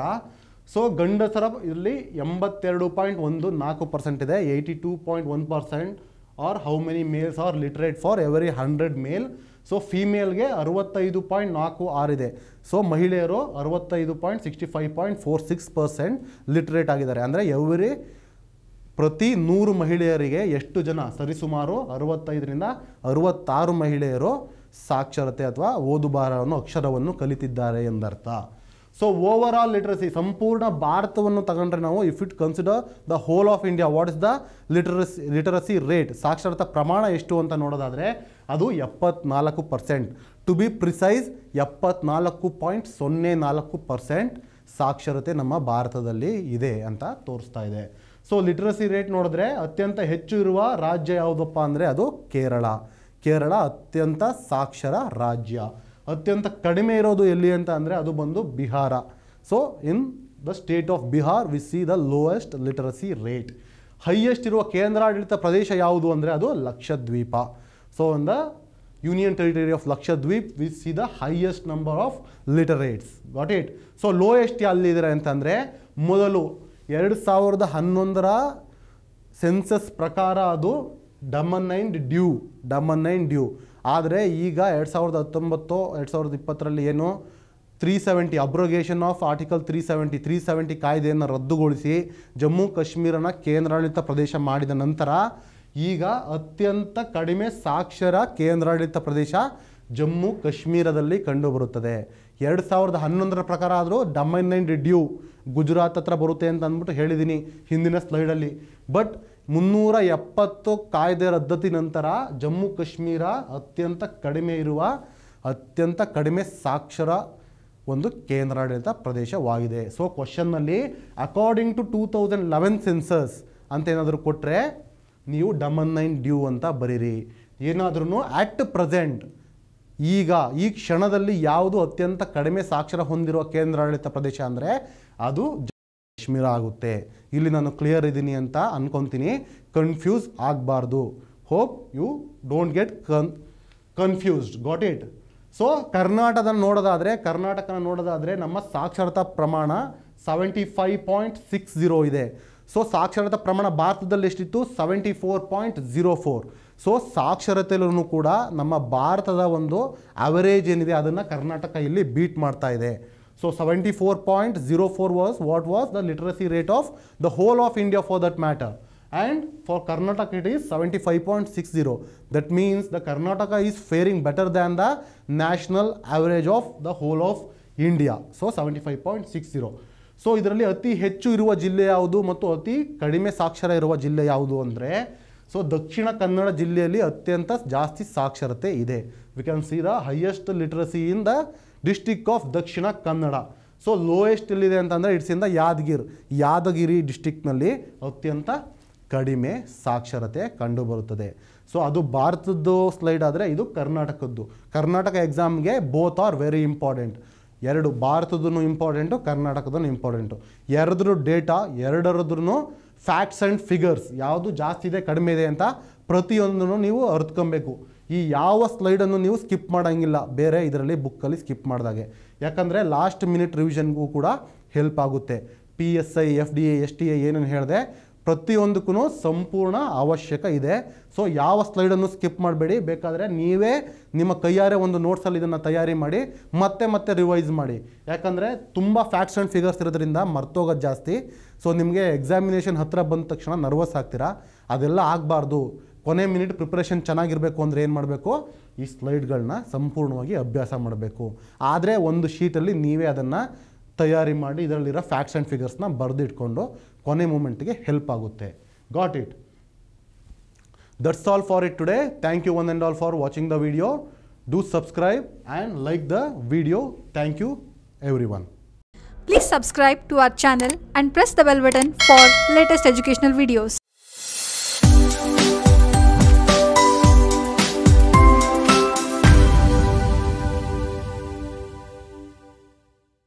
ಸೊ ಗಂಡಸರ ಇಲ್ಲಿ ಎಂಬತ್ತೆರಡು ಪಾಯಿಂಟ್ ಒಂದು ನಾಲ್ಕು ಪರ್ಸೆಂಟ್ ಇದೆ eighty two point one percent are how many males are literate for every hundred male so ಫೀಮೇಲ್ಗೆ ಅರವತ್ತೈದು ಪಾಯಿಂಟ್ ನಾಲ್ಕು ಆರಿದೆ ಸೊ ಮಹಿಳೆಯರು ಅರವತ್ತೈದು point sixty five point four six percent literate ಆಗಿದ್ದಾರೆ ಅಂದರೆ ಎವ್ರಿ ಪ್ರತಿ ನೂರು ಮಹಿಳೆಯರಿಗೆ ಎಷ್ಟು ಜನ ಸರಿಸುಮಾರು ಅರವತ್ತೈದರಿಂದ ಅರವತ್ತಾರು ಮಹಿಳೆಯರು ಸಾಕ್ಷರತೆ ಅಥವಾ ಓದು ಅಕ್ಷರವನ್ನು ಕಲಿತಿದ್ದಾರೆ ಎಂದರ್ಥ ಸೊ ಓವರ್ ಆಲ್ ಲಿಟ್ರಸಿ ಸಂಪೂರ್ಣ ಭಾರತವನ್ನು ತಗೊಂಡ್ರೆ ನಾವು if it consider the whole of India what is the literacy literacy rate ಸಾಕ್ಷರತಾ ಪ್ರಮಾಣ ಎಷ್ಟು ಅಂತ ನೋಡೋದಾದರೆ ಅದು ಎಪ್ಪತ್ನಾಲ್ಕು ಪರ್ಸೆಂಟ್ ಟು ಬಿ ಪ್ರಿಸೈಸ್ ಎಪ್ಪತ್ನಾಲ್ಕು ಪಾಯಿಂಟ್ ಸೊನ್ನೆ ನಾಲ್ಕು ಪರ್ಸೆಂಟ್ ಸಾಕ್ಷರತೆ ನಮ್ಮ ಭಾರತದಲ್ಲಿ ಇದೆ ಅಂತ ತೋರಿಸ್ತಾ ಇದೆ ಸೊ ಲಿಟ್ರಸಿ ರೇಟ್ ನೋಡಿದ್ರೆ ಅತ್ಯಂತ ಹೆಚ್ಚು ಇರುವ ರಾಜ್ಯ ಯಾವುದಪ್ಪ ಅಂದರೆ ಅದು ಕೇರಳ ಕೇರಳ ಅತ್ಯಂತ ಸಾಕ್ಷರ ರಾಜ್ಯ ಅತ್ಯಂತ ಕಡಿಮೆ ಇರೋದು ಎಲ್ಲಿ ಅಂತ ಅಂದರೆ ಅದು ಬಂದು Bihar so in the state of Bihar we see the lowest literacy rate highest ಇರುವ ಕೇಂದ್ರಾಡಳಿತ ಪ್ರದೇಶ ಯಾವುದು ಅಂದರೆ ಅದು Lakshadweep so in the union territory of Lakshadweep we see the highest number of literates what it so lowest ಎಲ್ಲಿದ್ದಾರೆ ಅಂತಂದರೆ ಮೊದಲು ಎರಡು ಸಾವಿರದ ಹನ್ನೊಂದರ ಸೆನ್ಸಸ್ ಪ್ರಕಾರ ಅದು ಡಮನ್ ಅಂಡ್ ಡ್ಯೂ ಡಮನ್ ನೈನ್ ಡ್ಯೂ ಆದರೆ ಈಗ ಎರಡು ಸಾವಿರದ ಹತ್ತೊಂಬತ್ತು ಎರಡು ಸಾವಿರದ ಇಪ್ಪತ್ತರಲ್ಲಿ ಏನು three seventy ಅಬ್ರೋಗೇಷನ್ of article three seventy three seventy ಕಾಯ್ದೆಯನ್ನು ರದ್ದುಗೊಳಿಸಿ ಜಮ್ಮು ಕಾಶ್ಮೀರನ ಕೇಂದ್ರಾಡಳಿತ ಪ್ರದೇಶ ಮಾಡಿದ ನಂತರ ಈಗ ಅತ್ಯಂತ ಕಡಿಮೆ ಸಾಕ್ಷರ ಕೇಂದ್ರಾಡಳಿತ ಪ್ರದೇಶ ಜಮ್ಮು ಕಾಶ್ಮೀರದಲ್ಲಿ ಕಂಡುಬರುತ್ತದೆ ಎರಡು ಸಾವಿರದ ಹನ್ನೊಂದರ ಪ್ರಕಾರ ಆದರೂ ಡಮೈನ್ ಆ್ಯಂಡ್ ಡ್ಯೂ ಗುಜರಾತ್ ಹತ್ರ ಬರುತ್ತೆ ಅಂತ ಅಂದ್ಬಿಟ್ಟು ಹೇಳಿದ್ದೀನಿ ಹಿಂದಿನ ಸ್ಲೈಡಲ್ಲಿ ಬಟ್ ಮುನ್ನೂರ ಎಪ್ಪತ್ತು ಕಾಯ್ದೆ ರದ್ದತಿ ನಂತರ ಜಮ್ಮು ಕಾಶ್ಮೀರ ಅತ್ಯಂತ ಕಡಿಮೆ ಇರುವ ಅತ್ಯಂತ ಕಡಿಮೆ ಸಾಕ್ಷರ ಒಂದು ಕೇಂದ್ರಾಡಳಿತ ಪ್ರದೇಶವಾಗಿದೆ ಸೊ ಕ್ವಶನ್ನಲ್ಲಿ according to two thousand eleven census ಅಂತ ಏನಾದರೂ ಕೊಟ್ಟರೆ ನೀವು ಡಮನ್ ನೈನ್ ಡ್ಯೂ ಅಂತ ಬರೀರಿ ಏನಾದ್ರೂ ಆ್ಯಟ್ ಪ್ರೆಸೆಂಟ್ ಈಗ ಈ ಕ್ಷಣದಲ್ಲಿ ಯಾವುದು ಅತ್ಯಂತ ಕಡಿಮೆ ಸಾಕ್ಷರ ಹೊಂದಿರುವ ಕೇಂದ್ರಾಡಳಿತ ಪ್ರದೇಶ ಅಂದರೆ ಅದು ಕಾಶ್ಮೀರ ಆಗುತ್ತೆ ಇಲ್ಲಿ ನಾನು ಕ್ಲಿಯರ್ ಇದ್ದೀನಿ ಅಂತ ಅನ್ಕೊತೀನಿ ಕನ್ಫ್ಯೂಸ್ ಆಗಬಾರ್ದು ಹೋಪ್ ಯು ಡೋಂಟ್ ಗೆಟ್ ಕನ್ confused got it so Karnataka ನೋಡೋದಾದರೆ ಕರ್ನಾಟಕನ ನೋಡೋದಾದರೆ ನಮ್ಮ ಸಾಕ್ಷರತಾ ಪ್ರಮಾಣ seventy five point six zero ಇದೆ ಸೊ ಸಾಕ್ಷರತಾ ಪ್ರಮಾಣ ಭಾರತದಲ್ಲಿ ಎಷ್ಟಿತ್ತು seventy four point zero four so ಸಾಕ್ಷರತೆಯಲ್ಲೂ ಕೂಡ ನಮ್ಮ ಭಾರತದ ಒಂದು ಅವರೇಜ್ ಏನಿದೆ ಅದನ್ನು ಕರ್ನಾಟಕ ಇಲ್ಲಿ ಬೀಟ್ ಮಾಡ್ತಾ ಇದೆ so seventy four point zero four was what was the literacy rate of the whole of India for that matter and for Karnataka it is seventy five point six zero that means the Karnataka is faring better than the national average of the whole of India so seventy five point six zero so ಇದರಲ್ಲಿ ಅತಿ ಹೆಚ್ಚು ಇರುವ ಜಿಲ್ಲೆ ಯಾವುದು ಮತ್ತು ಅತಿ ಕಡಿಮೆ ಸಾಕ್ಷರ ಇರುವ ಜಿಲ್ಲೆ ಯಾವುದು ಅಂದರೆ ಸೊ ದಕ್ಷಿಣ ಕನ್ನಡ ಜಿಲ್ಲೆಯಲ್ಲಿ ಅತ್ಯಂತ ಜಾಸ್ತಿ ಸಾಕ್ಷರತೆ ಇದೆ we can see the highest literacy in the district of Dakshina Kannada so lowest ಎಲ್ಲಿದೆ ಅಂತಂದರೆ ಇಟ್ಸ್ ಇಂದ ಯಾದಗಿರ್ ಯಾದಗಿರಿ ಡಿಸ್ಟಿಕ್ನಲ್ಲಿ ಅತ್ಯಂತ ಕಡಿಮೆ ಸಾಕ್ಷರತೆ ಕಂಡುಬರುತ್ತದೆ ಸೊ ಅದು ಭಾರತದ್ದು ಸ್ಲೈಡ್ ಆದರೆ ಇದು ಕರ್ನಾಟಕದ್ದು ಕರ್ನಾಟಕ ಎಕ್ಸಾಮ್ಗೆ ಬೋತ್ ಆರ್ ವೆರಿ ಇಂಪಾರ್ಟೆಂಟ್ ಎರಡು ಭಾರತದೂ ಇಂಪಾರ್ಟೆಂಟು ಕರ್ನಾಟಕದೂ ಇಂಪಾರ್ಟೆಂಟು ಎರಡರ ಡೇಟಾ ಎರಡರದ್ರೂ ಫ್ಯಾಕ್ಟ್ಸ್ ಆ್ಯಂಡ್ ಫಿಗರ್ಸ್ ಯಾವುದು ಜಾಸ್ತಿ ಇದೆ ಕಡಿಮೆ ಇದೆ ಅಂತ ಪ್ರತಿಯೊಂದನ್ನು ನೀವು ಅರ್ತ್ಕೊಬೇಕು ಈ ಯಾವ ಸ್ಲೈಡನ್ನು ನೀವು ಸ್ಕಿಪ್ ಮಾಡೋಂಗಿಲ್ಲ ಬೇರೆ ಇದರಲ್ಲಿ ಬುಕ್ಕಲ್ಲಿ ಸ್ಕಿಪ್ ಮಾಡಿದಾಗೆ ಯಾಕಂದರೆ ಲಾಸ್ಟ್ ಮಿನಿಟ್ ರಿವಿಷನ್ಗೂ ಕೂಡ ಹೆಲ್ಪ್ ಆಗುತ್ತೆ P S I F D A S T A ಏನೇನು ಹೇಳಿದೆ ಪ್ರತಿಯೊಂದಕ್ಕೂ ಸಂಪೂರ್ಣ ಅವಶ್ಯಕ ಇದೆ ಸೊ ಯಾವ ಸ್ಲೈಡನ್ನು ಸ್ಕಿಪ್ ಮಾಡಬೇಡಿ ಬೇಕಾದರೆ ನೀವೇ ನಿಮ್ಮ ಕೈಯಾರೆ ಒಂದು ನೋಟ್ಸಲ್ಲಿ ಇದನ್ನು ತಯಾರಿ ಮಾಡಿ ಮತ್ತೆ ಮತ್ತೆ ರಿವೈಸ್ ಮಾಡಿ ಯಾಕಂದರೆ ತುಂಬ ಫ್ಯಾಕ್ಟ್ಸ್ ಆ್ಯಂಡ್ ಫಿಗರ್ಸ್ ಇರೋದ್ರಿಂದ ಮರ್ತೋಗೋದು ಜಾಸ್ತಿ ಸೊ ನಿಮಗೆ ಎಕ್ಸಾಮಿನೇಷನ್ ಹತ್ತಿರ ಬಂದ ತಕ್ಷಣ ನರ್ವಸ್ ಆಗ್ತೀರಾ ಅದೆಲ್ಲ ಆಗಬಾರ್ದು ಕೊನೆ ಮಿನಿಟ್ ಪ್ರಿಪ್ರೇಷನ್ ಚೆನ್ನಾಗಿರಬೇಕು ಅಂದರೆ ಏನು ಮಾಡಬೇಕು ಈ ಸ್ಲೈಡ್ಗಳನ್ನ ಸಂಪೂರ್ಣವಾಗಿ ಅಭ್ಯಾಸ ಮಾಡಬೇಕು ಆದರೆ ಒಂದು ಶೀಟಲ್ಲಿ ನೀವೇ ಅದನ್ನು ತಯಾರಿ ಮಾಡಿ ಇದರಲ್ಲಿರೋ ಫ್ಯಾಕ್ಟ್ಸ್ ಆ್ಯಂಡ್ ಫಿಗರ್ಸ್ನ ಬರೆದಿಟ್ಕೊಂಡು कोने मूमेंट के हेल्प आगुत्ते got it that's all for it today thank you one and all for watching the video do subscribe and like the video thank you everyone please subscribe to our channel and press the bell button for latest educational videos